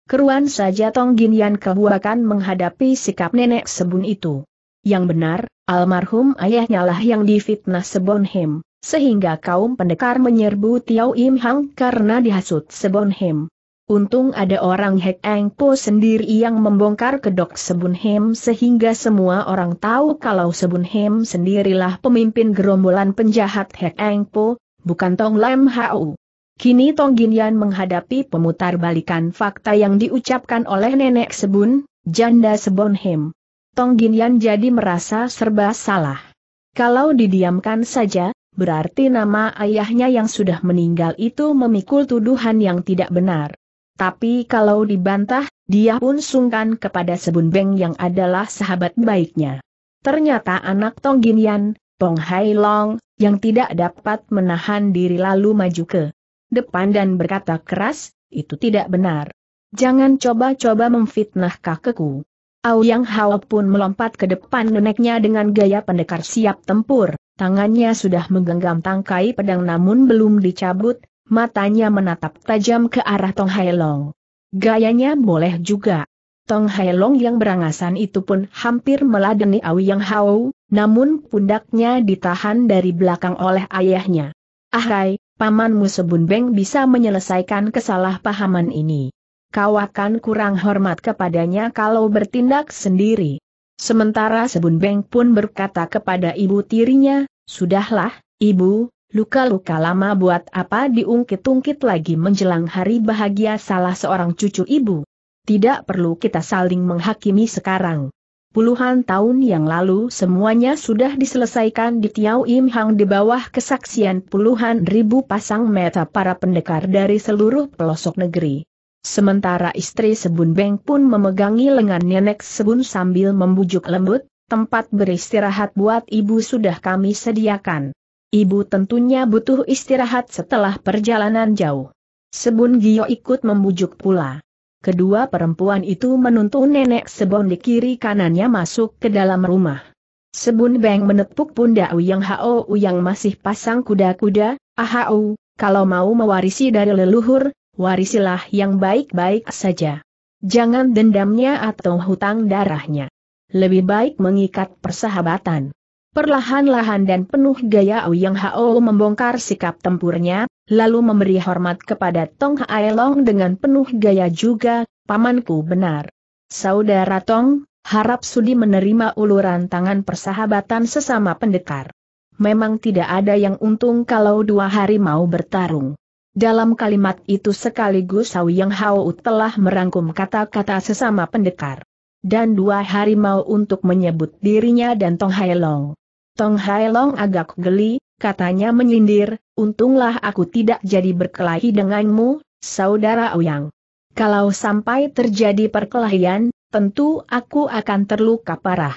Keruan saja Tong Ginian kebuakan menghadapi sikap nenek sebun itu. Yang benar, almarhum ayahnya lah yang difitnah sebon him, sehingga kaum pendekar menyerbu Tiau Im Hong karena dihasut sebon him. Untung ada orang Hek Eng Po sendiri yang membongkar kedok Sebun Hem sehingga semua orang tahu kalau Sebun Hem sendirilah pemimpin gerombolan penjahat Hek Eng Po, bukan Tong Lam Hau. Kini Tong Ginyan menghadapi pemutarbalikan fakta yang diucapkan oleh nenek Sebun, janda Sebun Hem. Tong Ginyan jadi merasa serba salah. Kalau didiamkan saja, berarti nama ayahnya yang sudah meninggal itu memikul tuduhan yang tidak benar. Tapi kalau dibantah, dia pun sungkan kepada Sebun Beng yang adalah sahabat baiknya. Ternyata anak Tong Ginian, Tong Hai Long, yang tidak dapat menahan diri lalu maju ke depan dan berkata keras, itu tidak benar. Jangan coba-coba memfitnah kakekku. Yang Hao pun melompat ke depan neneknya dengan gaya pendekar siap tempur, tangannya sudah menggenggam tangkai pedang namun belum dicabut, matanya menatap tajam ke arah Tong Hai Long. Gayanya boleh juga. Tong Hai Long yang berangasan itu pun hampir meladeni Awi Yang Hao, namun pundaknya ditahan dari belakang oleh ayahnya. Ah Ahai, pamanmu Sebun Beng bisa menyelesaikan kesalahpahaman ini. Kau akan kurang hormat kepadanya kalau bertindak sendiri. Sementara Sebun Beng pun berkata kepada ibu tirinya, Sudahlah, ibu, Luka-luka lama buat apa diungkit-ungkit lagi menjelang hari bahagia salah seorang cucu ibu. Tidak perlu kita saling menghakimi sekarang. Puluhan tahun yang lalu semuanya sudah diselesaikan di Tiau Im Hang di bawah kesaksian puluhan ribu pasang mata para pendekar dari seluruh pelosok negeri. Sementara istri Sebun Beng pun memegangi lengan nenek Sebun sambil membujuk lembut, tempat beristirahat buat ibu sudah kami sediakan. Ibu tentunya butuh istirahat setelah perjalanan jauh. Sebun Gio ikut membujuk pula. Kedua perempuan itu menuntun nenek Sebon di kiri kanannya masuk ke dalam rumah. Sebun Beng menepuk pundak Uyang Hao Uyang masih pasang kuda-kuda, Ahau, kalau mau mewarisi dari leluhur, warisilah yang baik-baik saja. Jangan dendamnya atau hutang darahnya. Lebih baik mengikat persahabatan. Perlahan-lahan dan penuh gaya Ouyang Hao membongkar sikap tempurnya, lalu memberi hormat kepada Tong Long dengan penuh gaya juga, pamanku benar. Saudara Tong, harap sudi menerima uluran tangan persahabatan sesama pendekar. Memang tidak ada yang untung kalau dua hari mau bertarung. Dalam kalimat itu sekaligus Ouyang Hao telah merangkum kata-kata sesama pendekar. Dan dua harimau untuk menyebut dirinya dan Tong Long. Tong Hai Long agak geli, katanya menyindir, untunglah aku tidak jadi berkelahi denganmu, saudara Ouyang. Kalau sampai terjadi perkelahian, tentu aku akan terluka parah.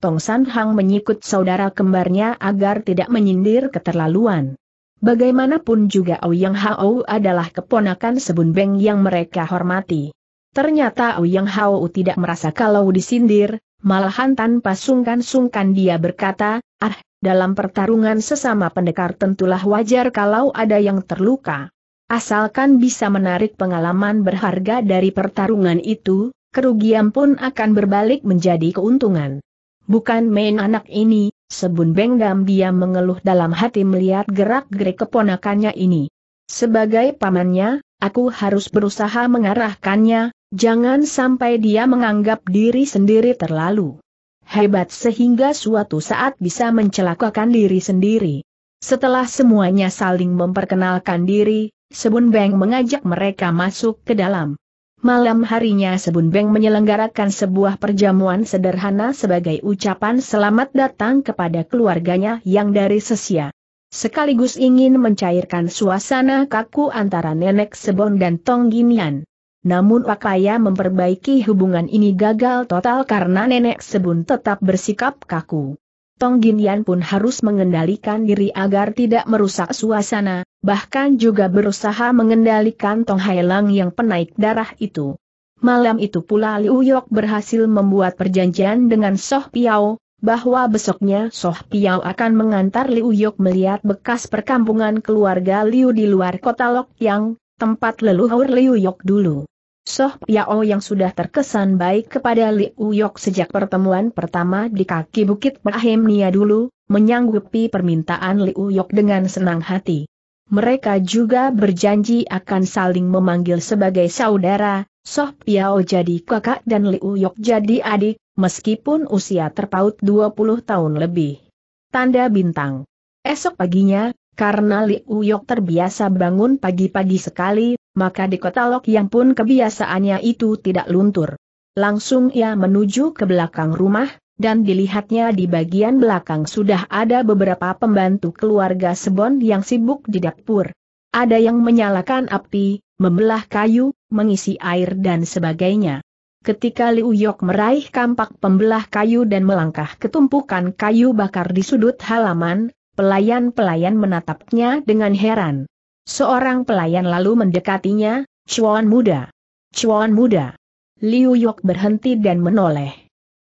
Tong San Hang menyikut saudara kembarnya agar tidak menyindir keterlaluan. Bagaimanapun juga Ouyang Hao adalah keponakan sebun beng yang mereka hormati. Ternyata Ouyang Hao tidak merasa kalau disindir, Malahan tanpa sungkan-sungkan dia berkata, ah, dalam pertarungan sesama pendekar tentulah wajar kalau ada yang terluka. Asalkan bisa menarik pengalaman berharga dari pertarungan itu, kerugian pun akan berbalik menjadi keuntungan. Bukan main anak ini, sebun Benggam dia mengeluh dalam hati melihat gerak-gerik keponakannya ini. Sebagai pamannya, aku harus berusaha mengarahkannya, Jangan sampai dia menganggap diri sendiri terlalu hebat sehingga suatu saat bisa mencelakakan diri sendiri. Setelah semuanya saling memperkenalkan diri, Sebun Beng mengajak mereka masuk ke dalam. Malam harinya Sebun Beng menyelenggarakan sebuah perjamuan sederhana sebagai ucapan selamat datang kepada keluarganya yang dari Sesia. Sekaligus ingin mencairkan suasana kaku antara nenek Sebon dan Tong Ginian namun upaya memperbaiki hubungan ini gagal total karena nenek sebun tetap bersikap kaku. Tong Ginian pun harus mengendalikan diri agar tidak merusak suasana, bahkan juga berusaha mengendalikan Tong Hailang yang penaik darah itu. Malam itu pula Liu Yok berhasil membuat perjanjian dengan Soh Piao, bahwa besoknya Soh Piao akan mengantar Liu Yok melihat bekas perkampungan keluarga Liu di luar kota Lok Yang, tempat leluhur Liu Yok dulu. Soh Piao yang sudah terkesan baik kepada Liu Yok sejak pertemuan pertama di kaki Bukit Mahemnia dulu, menyanggupi permintaan Liu Yok dengan senang hati. Mereka juga berjanji akan saling memanggil sebagai saudara, Soh Piao jadi kakak dan Liu Yok jadi adik, meskipun usia terpaut 20 tahun lebih. Tanda bintang. Esok paginya, karena Liu Uyok terbiasa bangun pagi-pagi sekali, maka di kota Lok yang pun kebiasaannya itu tidak luntur. Langsung ia menuju ke belakang rumah, dan dilihatnya di bagian belakang sudah ada beberapa pembantu keluarga Sebon yang sibuk di dapur. Ada yang menyalakan api, membelah kayu, mengisi air dan sebagainya. Ketika Liu Uyok meraih kampak pembelah kayu dan melangkah ketumpukan kayu bakar di sudut halaman, Pelayan-pelayan menatapnya dengan heran. Seorang pelayan lalu mendekatinya, Chuan muda. Chuan muda. Liu Yok berhenti dan menoleh.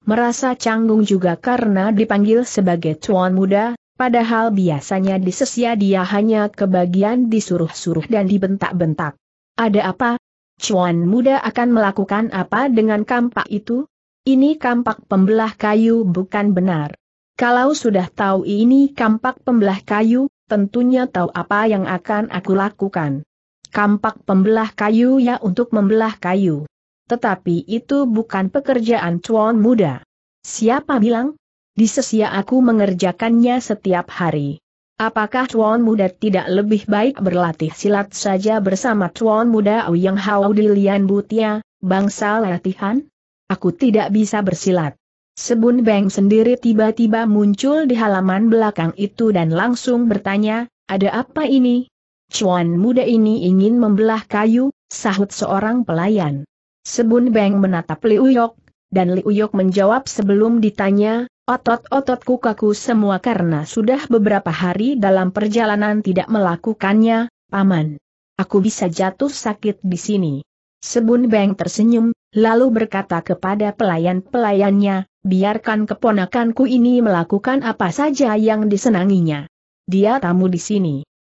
Merasa canggung juga karena dipanggil sebagai Chuan muda, padahal biasanya di sesia dia hanya kebagian disuruh-suruh dan dibentak-bentak. Ada apa? Chuan muda akan melakukan apa dengan kampak itu? Ini kampak pembelah kayu bukan benar. Kalau sudah tahu ini kampak pembelah kayu, tentunya tahu apa yang akan aku lakukan. Kampak pembelah kayu ya untuk membelah kayu. Tetapi itu bukan pekerjaan cuan muda. Siapa bilang? Di sesia aku mengerjakannya setiap hari. Apakah cuan Muda tidak lebih baik berlatih silat saja bersama cuan Muda Yang Hao di Lian Butia, bangsa latihan? Aku tidak bisa bersilat. Sebun Beng sendiri tiba-tiba muncul di halaman belakang itu dan langsung bertanya, ada apa ini? Cuan muda ini ingin membelah kayu, sahut seorang pelayan. Sebun Beng menatap Liu dan Liu menjawab sebelum ditanya, otot-ototku kaku semua karena sudah beberapa hari dalam perjalanan tidak melakukannya, Paman. Aku bisa jatuh sakit di sini. Sebun Beng tersenyum, lalu berkata kepada pelayan-pelayannya, biarkan keponakanku ini melakukan apa saja yang disenanginya. Dia tamu di sini.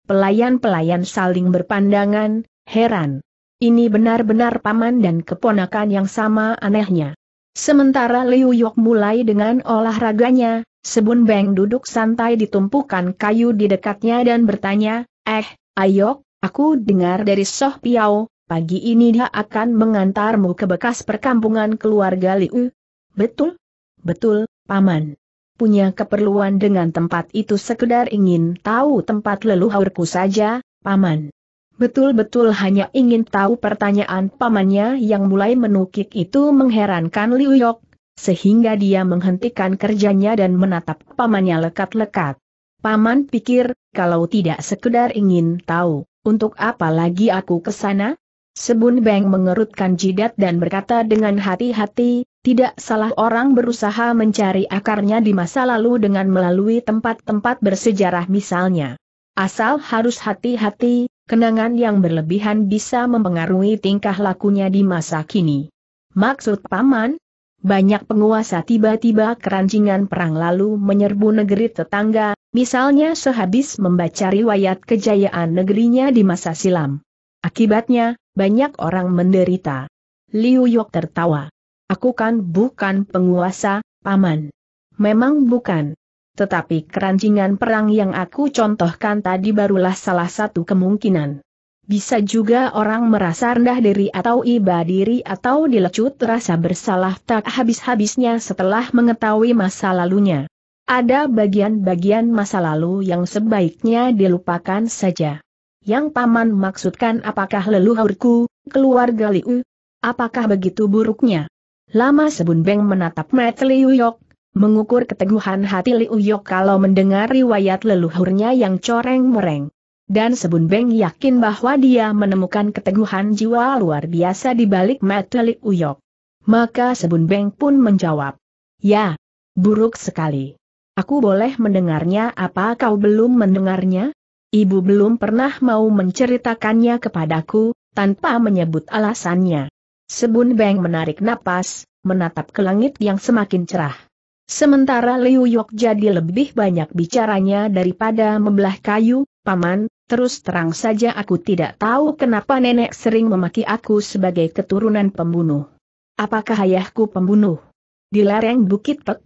Pelayan-pelayan saling berpandangan, heran. Ini benar-benar paman dan keponakan yang sama anehnya. Sementara Liu Yok mulai dengan olahraganya, Sebun Beng duduk santai di tumpukan kayu di dekatnya dan bertanya, Eh, Ayok, aku dengar dari Soh Piao, pagi ini dia akan mengantarmu ke bekas perkampungan keluarga Liu. Betul? Betul, Paman. Punya keperluan dengan tempat itu sekedar ingin tahu tempat leluhurku saja, Paman. Betul-betul hanya ingin tahu pertanyaan pamannya yang mulai menukik itu mengherankan Liu Yok, sehingga dia menghentikan kerjanya dan menatap pamannya lekat-lekat. Paman pikir, kalau tidak sekedar ingin tahu, untuk apa lagi aku ke sana? Sebun Beng mengerutkan jidat dan berkata dengan hati-hati, tidak salah orang berusaha mencari akarnya di masa lalu dengan melalui tempat-tempat bersejarah misalnya. Asal harus hati-hati, kenangan yang berlebihan bisa mempengaruhi tingkah lakunya di masa kini. Maksud paman? Banyak penguasa tiba-tiba kerancingan perang lalu menyerbu negeri tetangga, misalnya sehabis membaca riwayat kejayaan negerinya di masa silam. Akibatnya, banyak orang menderita. Liu Yok tertawa. Aku kan bukan penguasa, Paman. Memang bukan. Tetapi kerancingan perang yang aku contohkan tadi barulah salah satu kemungkinan. Bisa juga orang merasa rendah diri atau iba diri atau dilecut rasa bersalah tak habis-habisnya setelah mengetahui masa lalunya. Ada bagian-bagian masa lalu yang sebaiknya dilupakan saja. Yang paman maksudkan apakah leluhurku, keluarga Liu? Apakah begitu buruknya? Lama Sebun Beng menatap mata Liu Yok, mengukur keteguhan hati Liu Yok kalau mendengar riwayat leluhurnya yang coreng-mereng. Dan Sebun Beng yakin bahwa dia menemukan keteguhan jiwa luar biasa di balik mata Liu Yok. Maka Sebun Beng pun menjawab, Ya, buruk sekali. Aku boleh mendengarnya apa kau belum mendengarnya? Ibu belum pernah mau menceritakannya kepadaku, tanpa menyebut alasannya. Sebun Beng menarik napas, menatap ke langit yang semakin cerah. Sementara Liu Yok jadi lebih banyak bicaranya daripada membelah kayu, Paman, terus terang saja aku tidak tahu kenapa nenek sering memaki aku sebagai keturunan pembunuh. Apakah ayahku pembunuh? Di lereng Bukit Pek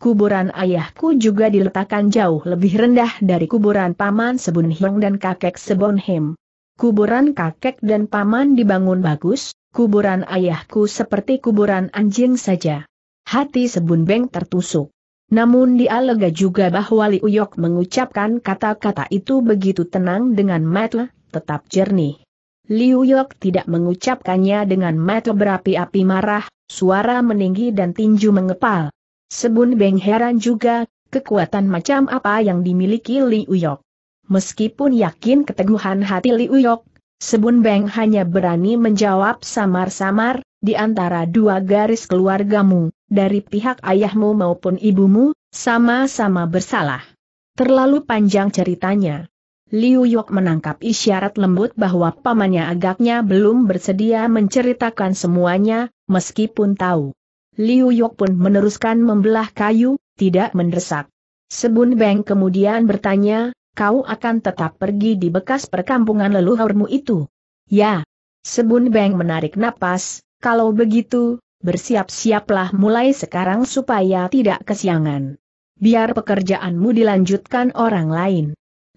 kuburan ayahku juga diletakkan jauh lebih rendah dari kuburan Paman Sebun Hiong dan kakek Sebun Hem. Kuburan kakek dan paman dibangun bagus, kuburan ayahku seperti kuburan anjing saja. Hati Sebun Beng tertusuk. Namun dia lega juga bahwa Li Uyok mengucapkan kata-kata itu begitu tenang dengan mata, tetap jernih. Liu tidak mengucapkannya dengan mata berapi-api marah, suara meninggi dan tinju mengepal. Sebun Beng heran juga, kekuatan macam apa yang dimiliki Liu Meskipun yakin keteguhan hati Liu Sebun Beng hanya berani menjawab samar-samar, di antara dua garis keluargamu, dari pihak ayahmu maupun ibumu, sama-sama bersalah. Terlalu panjang ceritanya. Liu Yok menangkap isyarat lembut bahwa pamannya agaknya belum bersedia menceritakan semuanya, meskipun tahu. Liu Yok pun meneruskan membelah kayu, tidak mendesak. Sebun Beng kemudian bertanya, kau akan tetap pergi di bekas perkampungan leluhurmu itu. Ya. Sebun Beng menarik napas, kalau begitu, bersiap-siaplah mulai sekarang supaya tidak kesiangan. Biar pekerjaanmu dilanjutkan orang lain.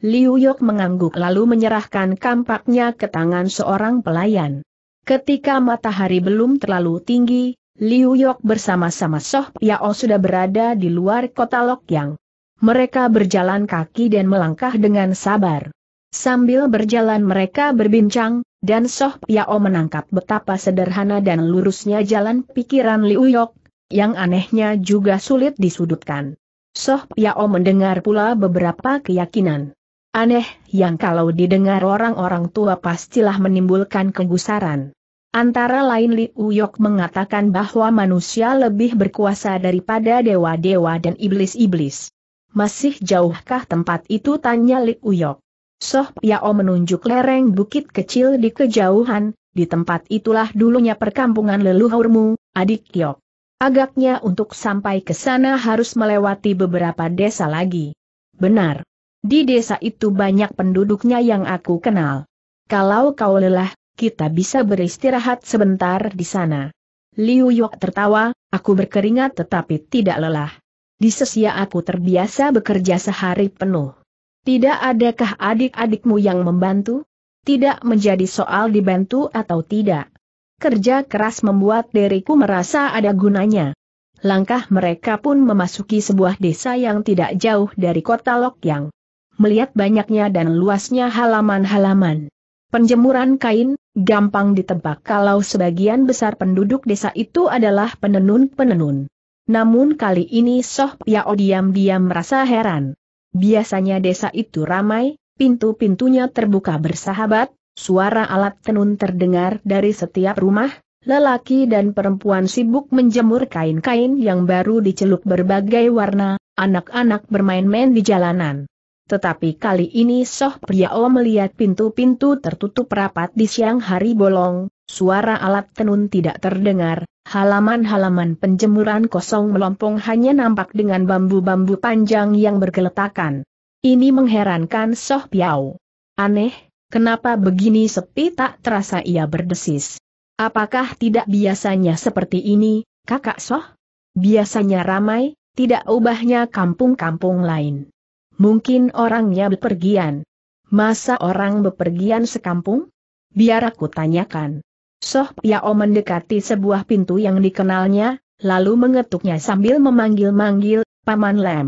Liu Yok mengangguk lalu menyerahkan kampaknya ke tangan seorang pelayan. Ketika matahari belum terlalu tinggi, Liu Yok bersama-sama Soh Piao sudah berada di luar kota Lokyang. Mereka berjalan kaki dan melangkah dengan sabar. Sambil berjalan mereka berbincang, dan Soh Piao menangkap betapa sederhana dan lurusnya jalan pikiran Liu Yok, yang anehnya juga sulit disudutkan. Soh Piao mendengar pula beberapa keyakinan. Aneh yang kalau didengar orang-orang tua pastilah menimbulkan kegusaran. Antara lain Liu Yok mengatakan bahwa manusia lebih berkuasa daripada dewa-dewa dan iblis-iblis. Masih jauhkah tempat itu tanya Li Uyok. Soh Piao menunjuk lereng bukit kecil di kejauhan, di tempat itulah dulunya perkampungan leluhurmu, adik Kiok. Agaknya untuk sampai ke sana harus melewati beberapa desa lagi. Benar. Di desa itu banyak penduduknya yang aku kenal. Kalau kau lelah, kita bisa beristirahat sebentar di sana. Liu Yok tertawa, aku berkeringat tetapi tidak lelah. Di sesia aku terbiasa bekerja sehari penuh. Tidak adakah adik-adikmu yang membantu? Tidak menjadi soal dibantu atau tidak. Kerja keras membuat diriku merasa ada gunanya. Langkah mereka pun memasuki sebuah desa yang tidak jauh dari kota Lokyang. Melihat banyaknya dan luasnya halaman-halaman. Penjemuran kain, gampang ditebak kalau sebagian besar penduduk desa itu adalah penenun-penenun. Namun kali ini Soh Piao diam-diam merasa heran. Biasanya desa itu ramai, pintu-pintunya terbuka bersahabat, suara alat tenun terdengar dari setiap rumah, lelaki dan perempuan sibuk menjemur kain-kain yang baru diceluk berbagai warna, anak-anak bermain-main di jalanan. Tetapi kali ini Soh Priao melihat pintu-pintu tertutup rapat di siang hari bolong, Suara alat tenun tidak terdengar, halaman-halaman penjemuran kosong melompong hanya nampak dengan bambu-bambu panjang yang bergeletakan. Ini mengherankan Soh Piau. Aneh, kenapa begini sepi tak terasa ia berdesis. Apakah tidak biasanya seperti ini, kakak Soh? Biasanya ramai, tidak ubahnya kampung-kampung lain. Mungkin orangnya bepergian. Masa orang bepergian sekampung? Biar aku tanyakan. Soh Piao mendekati sebuah pintu yang dikenalnya, lalu mengetuknya sambil memanggil-manggil, Paman Lam.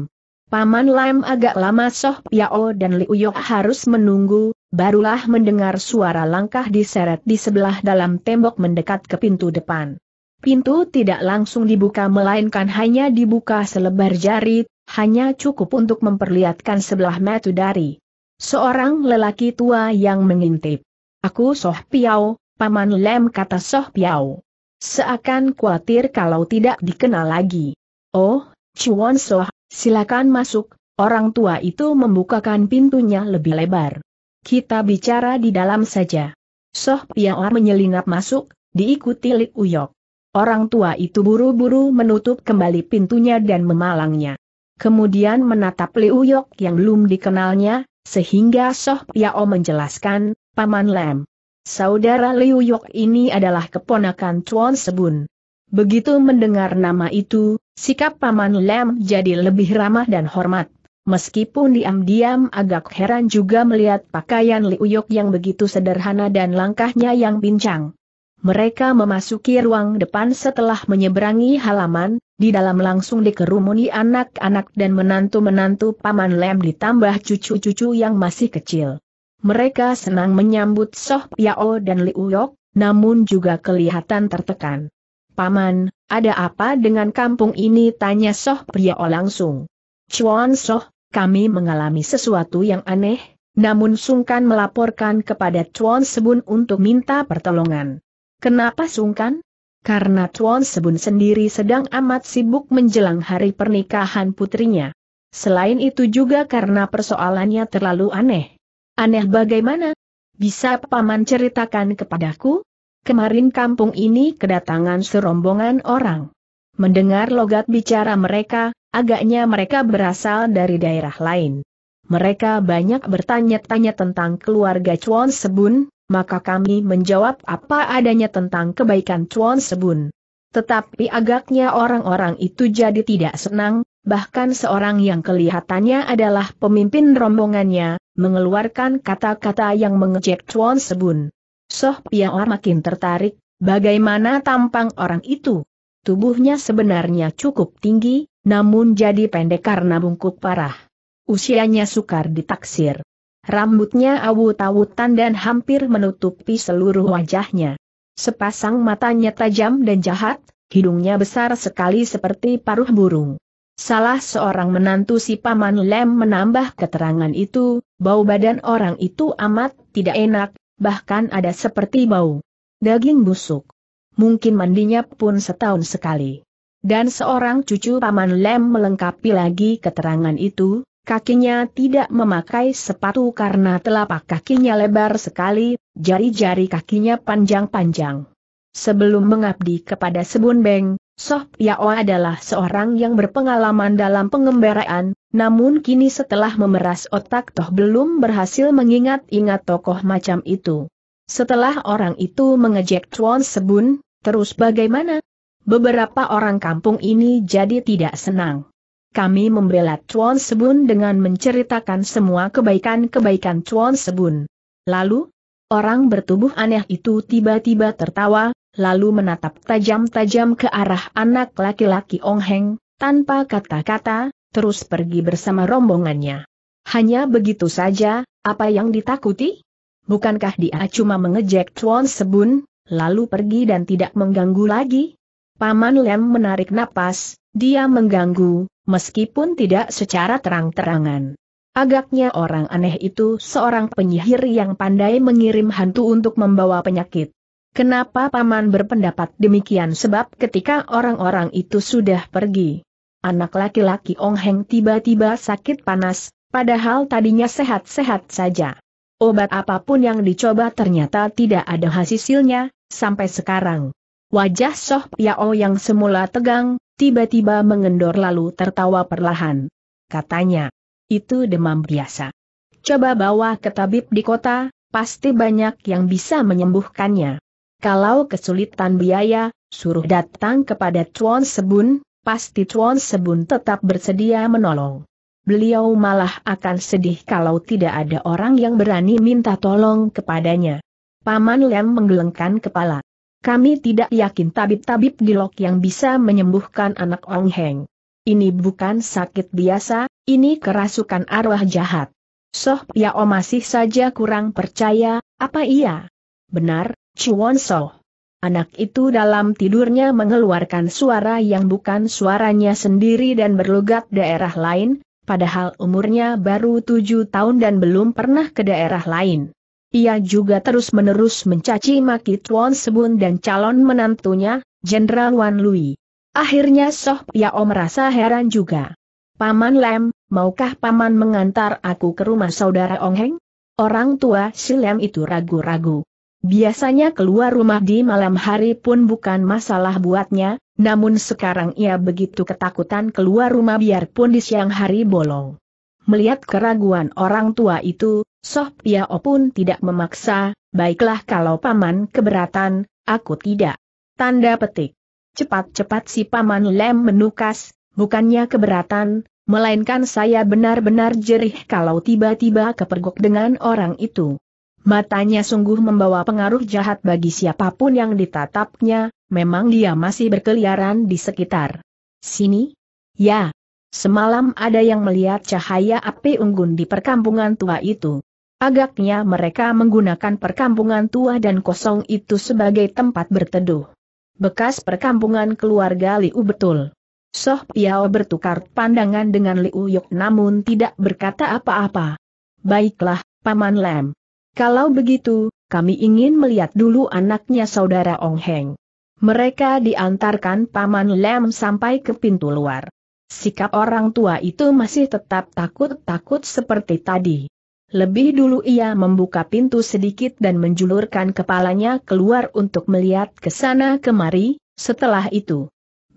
Paman Lam agak lama Soh Piao dan Liu Yok harus menunggu, barulah mendengar suara langkah diseret di sebelah dalam tembok mendekat ke pintu depan. Pintu tidak langsung dibuka melainkan hanya dibuka selebar jari, hanya cukup untuk memperlihatkan sebelah mata dari seorang lelaki tua yang mengintip. Aku Soh Piao, Paman Lem kata Soh Piao. Seakan khawatir kalau tidak dikenal lagi. Oh, Chuan Soh, silakan masuk, orang tua itu membukakan pintunya lebih lebar. Kita bicara di dalam saja. Soh Piao menyelinap masuk, diikuti Lik Uyok. Orang tua itu buru-buru menutup kembali pintunya dan memalangnya. Kemudian menatap Li Uyok yang belum dikenalnya, sehingga Soh Piao menjelaskan, Paman Lem, Saudara Liu Yok ini adalah keponakan Chuan Sebun. Begitu mendengar nama itu, sikap Paman Lem jadi lebih ramah dan hormat. Meskipun diam-diam agak heran juga melihat pakaian Liu Yok yang begitu sederhana dan langkahnya yang bincang. Mereka memasuki ruang depan setelah menyeberangi halaman, di dalam langsung dikerumuni anak-anak dan menantu-menantu Paman Lem ditambah cucu-cucu yang masih kecil. Mereka senang menyambut Soh Yao dan Liu Yok, namun juga kelihatan tertekan. Paman, ada apa dengan kampung ini? Tanya Soh Yao langsung. Chuan Soh, kami mengalami sesuatu yang aneh, namun sungkan melaporkan kepada Chuan Sebun untuk minta pertolongan. Kenapa sungkan? karena Chuan Sebun sendiri sedang amat sibuk menjelang hari pernikahan putrinya. Selain itu juga karena persoalannya terlalu aneh. Aneh bagaimana? Bisa Paman ceritakan kepadaku? Kemarin kampung ini kedatangan serombongan orang. Mendengar logat bicara mereka, agaknya mereka berasal dari daerah lain. Mereka banyak bertanya-tanya tentang keluarga Chuan Sebun, maka kami menjawab apa adanya tentang kebaikan Chuan Sebun. Tetapi agaknya orang-orang itu jadi tidak senang, bahkan seorang yang kelihatannya adalah pemimpin rombongannya, mengeluarkan kata-kata yang mengejek Chuan Sebun. Soh War makin tertarik, bagaimana tampang orang itu? Tubuhnya sebenarnya cukup tinggi, namun jadi pendek karena bungkuk parah. Usianya sukar ditaksir. Rambutnya awut-awutan dan hampir menutupi seluruh wajahnya. Sepasang matanya tajam dan jahat, hidungnya besar sekali seperti paruh burung. Salah seorang menantu si Paman Lem menambah keterangan itu, bau badan orang itu amat tidak enak, bahkan ada seperti bau daging busuk. Mungkin mandinya pun setahun sekali. Dan seorang cucu Paman Lem melengkapi lagi keterangan itu, kakinya tidak memakai sepatu karena telapak kakinya lebar sekali, jari-jari kakinya panjang-panjang. Sebelum mengabdi kepada Sebun Beng, Soh Yao adalah seorang yang berpengalaman dalam pengembaraan, namun kini setelah memeras otak Toh belum berhasil mengingat-ingat tokoh macam itu. Setelah orang itu mengejek Chuan Sebun, terus bagaimana? Beberapa orang kampung ini jadi tidak senang. Kami membela Chuan Sebun dengan menceritakan semua kebaikan-kebaikan Chuan Sebun. Lalu, Orang bertubuh aneh itu tiba-tiba tertawa, lalu menatap tajam-tajam ke arah anak laki-laki Ong Heng, tanpa kata-kata, terus pergi bersama rombongannya. Hanya begitu saja, apa yang ditakuti? Bukankah dia cuma mengejek Chuan Sebun, lalu pergi dan tidak mengganggu lagi? Paman Lem menarik napas, dia mengganggu, meskipun tidak secara terang-terangan. Agaknya orang aneh itu seorang penyihir yang pandai mengirim hantu untuk membawa penyakit. Kenapa paman berpendapat demikian sebab ketika orang-orang itu sudah pergi. Anak laki-laki Ong Heng tiba-tiba sakit panas, padahal tadinya sehat-sehat saja. Obat apapun yang dicoba ternyata tidak ada hasilnya, sampai sekarang. Wajah Soh Piao yang semula tegang, tiba-tiba mengendor lalu tertawa perlahan. Katanya, itu demam biasa. Coba bawa ke tabib di kota, pasti banyak yang bisa menyembuhkannya. Kalau kesulitan biaya, suruh datang kepada Chuan Sebun, pasti Chuan Sebun tetap bersedia menolong. Beliau malah akan sedih kalau tidak ada orang yang berani minta tolong kepadanya. Paman Lem menggelengkan kepala. Kami tidak yakin tabib-tabib gilok yang bisa menyembuhkan anak Ong Heng. Ini bukan sakit biasa, ini kerasukan arwah jahat. Soh Piao masih saja kurang percaya, apa iya? Benar, Chuan Soh. Anak itu dalam tidurnya mengeluarkan suara yang bukan suaranya sendiri dan berlogat daerah lain, padahal umurnya baru tujuh tahun dan belum pernah ke daerah lain. Ia juga terus-menerus mencaci maki Tuan Sebun dan calon menantunya, Jenderal Wan Lui. Akhirnya Soh Piao merasa heran juga. Paman Lem, maukah Paman mengantar aku ke rumah saudara Ong Heng? Orang tua si Lem itu ragu-ragu. Biasanya keluar rumah di malam hari pun bukan masalah buatnya, namun sekarang ia begitu ketakutan keluar rumah biarpun di siang hari bolong. Melihat keraguan orang tua itu, Soh Piao pun tidak memaksa, baiklah kalau paman keberatan, aku tidak. Tanda petik. Cepat-cepat si paman lem menukas, bukannya keberatan, melainkan saya benar-benar jerih kalau tiba-tiba kepergok dengan orang itu. Matanya sungguh membawa pengaruh jahat bagi siapapun yang ditatapnya, memang dia masih berkeliaran di sekitar. Sini? Ya. Semalam ada yang melihat cahaya api unggun di perkampungan tua itu. Agaknya mereka menggunakan perkampungan tua dan kosong itu sebagai tempat berteduh. Bekas perkampungan keluarga Liu betul. Soh Piao bertukar pandangan dengan Liu Yok namun tidak berkata apa-apa. Baiklah, Paman Lem. Kalau begitu, kami ingin melihat dulu anaknya saudara Ong Heng. Mereka diantarkan Paman Lem sampai ke pintu luar. Sikap orang tua itu masih tetap takut-takut seperti tadi. Lebih dulu ia membuka pintu sedikit dan menjulurkan kepalanya keluar untuk melihat ke sana kemari, setelah itu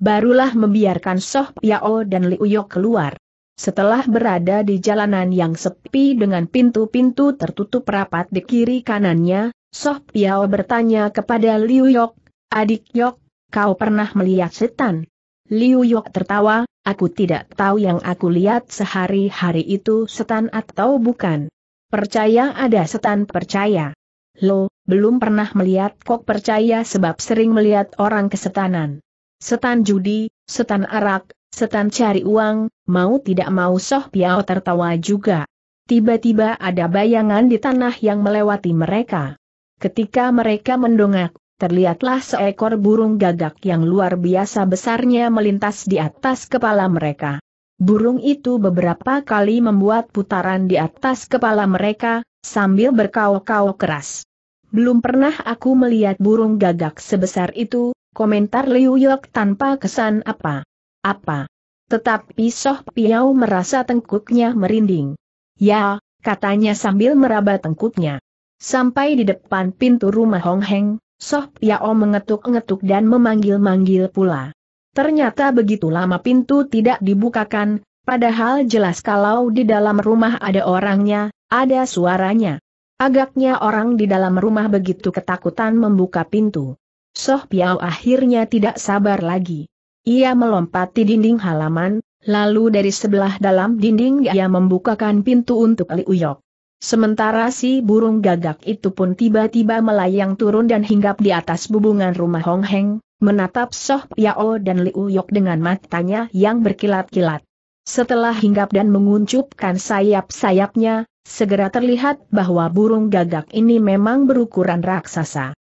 barulah membiarkan Soh Piao dan Liuyok keluar. Setelah berada di jalanan yang sepi dengan pintu-pintu tertutup rapat di kiri kanannya, Soh Piao bertanya kepada Liuyok, Adik Yok, kau pernah melihat setan? Liu Yok tertawa, aku tidak tahu yang aku lihat sehari-hari itu setan atau bukan. Percaya ada setan percaya. Lo, belum pernah melihat kok percaya sebab sering melihat orang kesetanan. Setan judi, setan arak, setan cari uang, mau tidak mau Soh Piao tertawa juga. Tiba-tiba ada bayangan di tanah yang melewati mereka. Ketika mereka mendongak, terlihatlah seekor burung gagak yang luar biasa besarnya melintas di atas kepala mereka. Burung itu beberapa kali membuat putaran di atas kepala mereka, sambil berkau-kau keras. Belum pernah aku melihat burung gagak sebesar itu, Komentar Liu Yok tanpa kesan apa. Apa. Tetapi Soh Piau merasa tengkuknya merinding. Ya, katanya sambil meraba tengkuknya. Sampai di depan pintu rumah Hong Heng, Soh Piao mengetuk-ngetuk dan memanggil-manggil pula. Ternyata begitu lama pintu tidak dibukakan, padahal jelas kalau di dalam rumah ada orangnya, ada suaranya. Agaknya orang di dalam rumah begitu ketakutan membuka pintu. Soh Piao akhirnya tidak sabar lagi. Ia melompati dinding halaman, lalu dari sebelah dalam dinding ia membukakan pintu untuk Li Uyok. Sementara si burung gagak itu pun tiba-tiba melayang turun dan hinggap di atas bubungan rumah Hong Heng, menatap Soh Piao dan Li Uyok dengan matanya yang berkilat-kilat. Setelah hinggap dan menguncupkan sayap-sayapnya, segera terlihat bahwa burung gagak ini memang berukuran raksasa.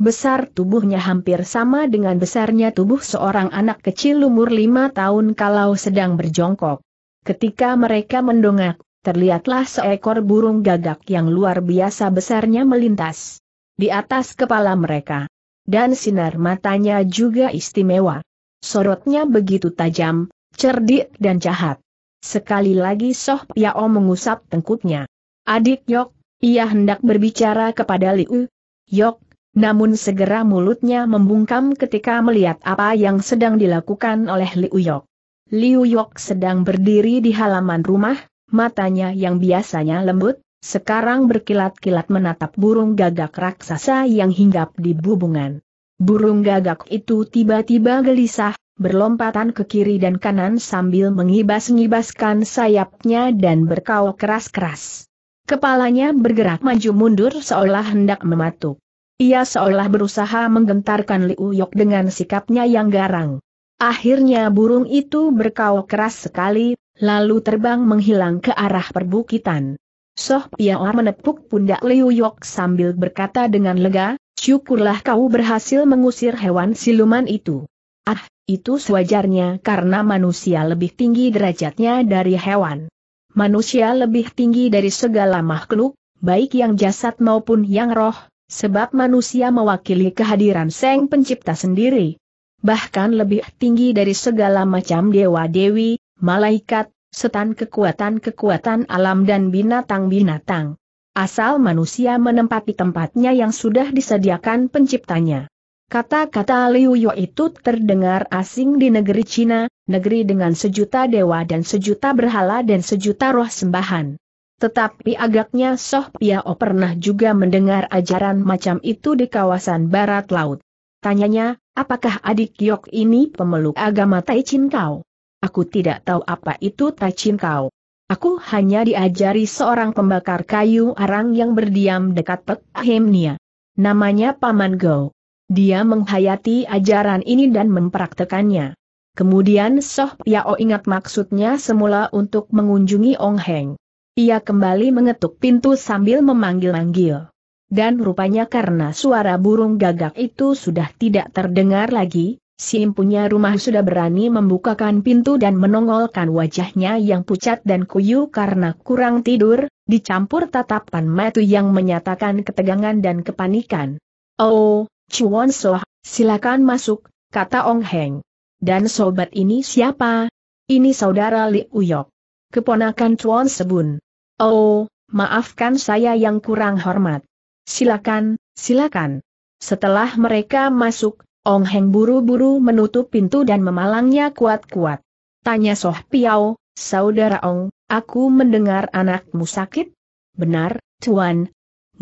Besar tubuhnya hampir sama dengan besarnya tubuh seorang anak kecil umur lima tahun kalau sedang berjongkok. Ketika mereka mendongak, terlihatlah seekor burung gagak yang luar biasa besarnya melintas di atas kepala mereka. Dan sinar matanya juga istimewa. Sorotnya begitu tajam, cerdik dan jahat. Sekali lagi Soh Piao mengusap tengkuknya. Adik Yok, ia hendak berbicara kepada Liu. Yok namun segera mulutnya membungkam ketika melihat apa yang sedang dilakukan oleh Liu Yok. Liu Yok sedang berdiri di halaman rumah, matanya yang biasanya lembut, sekarang berkilat-kilat menatap burung gagak raksasa yang hinggap di bubungan. Burung gagak itu tiba-tiba gelisah, berlompatan ke kiri dan kanan sambil mengibas-ngibaskan sayapnya dan berkaul keras-keras. Kepalanya bergerak maju mundur seolah hendak mematuk. Ia seolah berusaha menggentarkan Liu Yok dengan sikapnya yang garang. Akhirnya burung itu berkau keras sekali, lalu terbang menghilang ke arah perbukitan. Soh Piao menepuk pundak Liu Yok sambil berkata dengan lega, syukurlah kau berhasil mengusir hewan siluman itu. Ah, itu sewajarnya karena manusia lebih tinggi derajatnya dari hewan. Manusia lebih tinggi dari segala makhluk, baik yang jasad maupun yang roh, Sebab manusia mewakili kehadiran Seng Pencipta sendiri. Bahkan lebih tinggi dari segala macam dewa-dewi, malaikat, setan kekuatan-kekuatan alam dan binatang-binatang. Asal manusia menempati tempatnya yang sudah disediakan penciptanya. Kata-kata Liu Yo itu terdengar asing di negeri Cina, negeri dengan sejuta dewa dan sejuta berhala dan sejuta roh sembahan. Tetapi agaknya Soh Piao pernah juga mendengar ajaran macam itu di kawasan barat laut. Tanyanya, apakah adik Yok ini pemeluk agama Tai Chin Kau? Aku tidak tahu apa itu Tai Chin Kau. Aku hanya diajari seorang pembakar kayu arang yang berdiam dekat Pek Ahimnia. Namanya Paman Go. Dia menghayati ajaran ini dan mempraktekannya. Kemudian Soh Piao ingat maksudnya semula untuk mengunjungi Ong Heng. Ia kembali mengetuk pintu sambil memanggil-manggil. Dan rupanya karena suara burung gagak itu sudah tidak terdengar lagi, si impunya rumah sudah berani membukakan pintu dan menongolkan wajahnya yang pucat dan kuyu karena kurang tidur, dicampur tatapan metu yang menyatakan ketegangan dan kepanikan. Oh, Chuan Soh, silakan masuk, kata Ong Heng. Dan sobat ini siapa? Ini saudara Li Uyok keponakan Chuan Sebun. Oh, maafkan saya yang kurang hormat. Silakan, silakan. Setelah mereka masuk, Ong Heng buru-buru menutup pintu dan memalangnya kuat-kuat. Tanya Soh Piao, Saudara Ong, aku mendengar anakmu sakit? Benar, Cuan.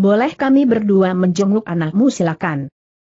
Boleh kami berdua menjenguk anakmu silakan.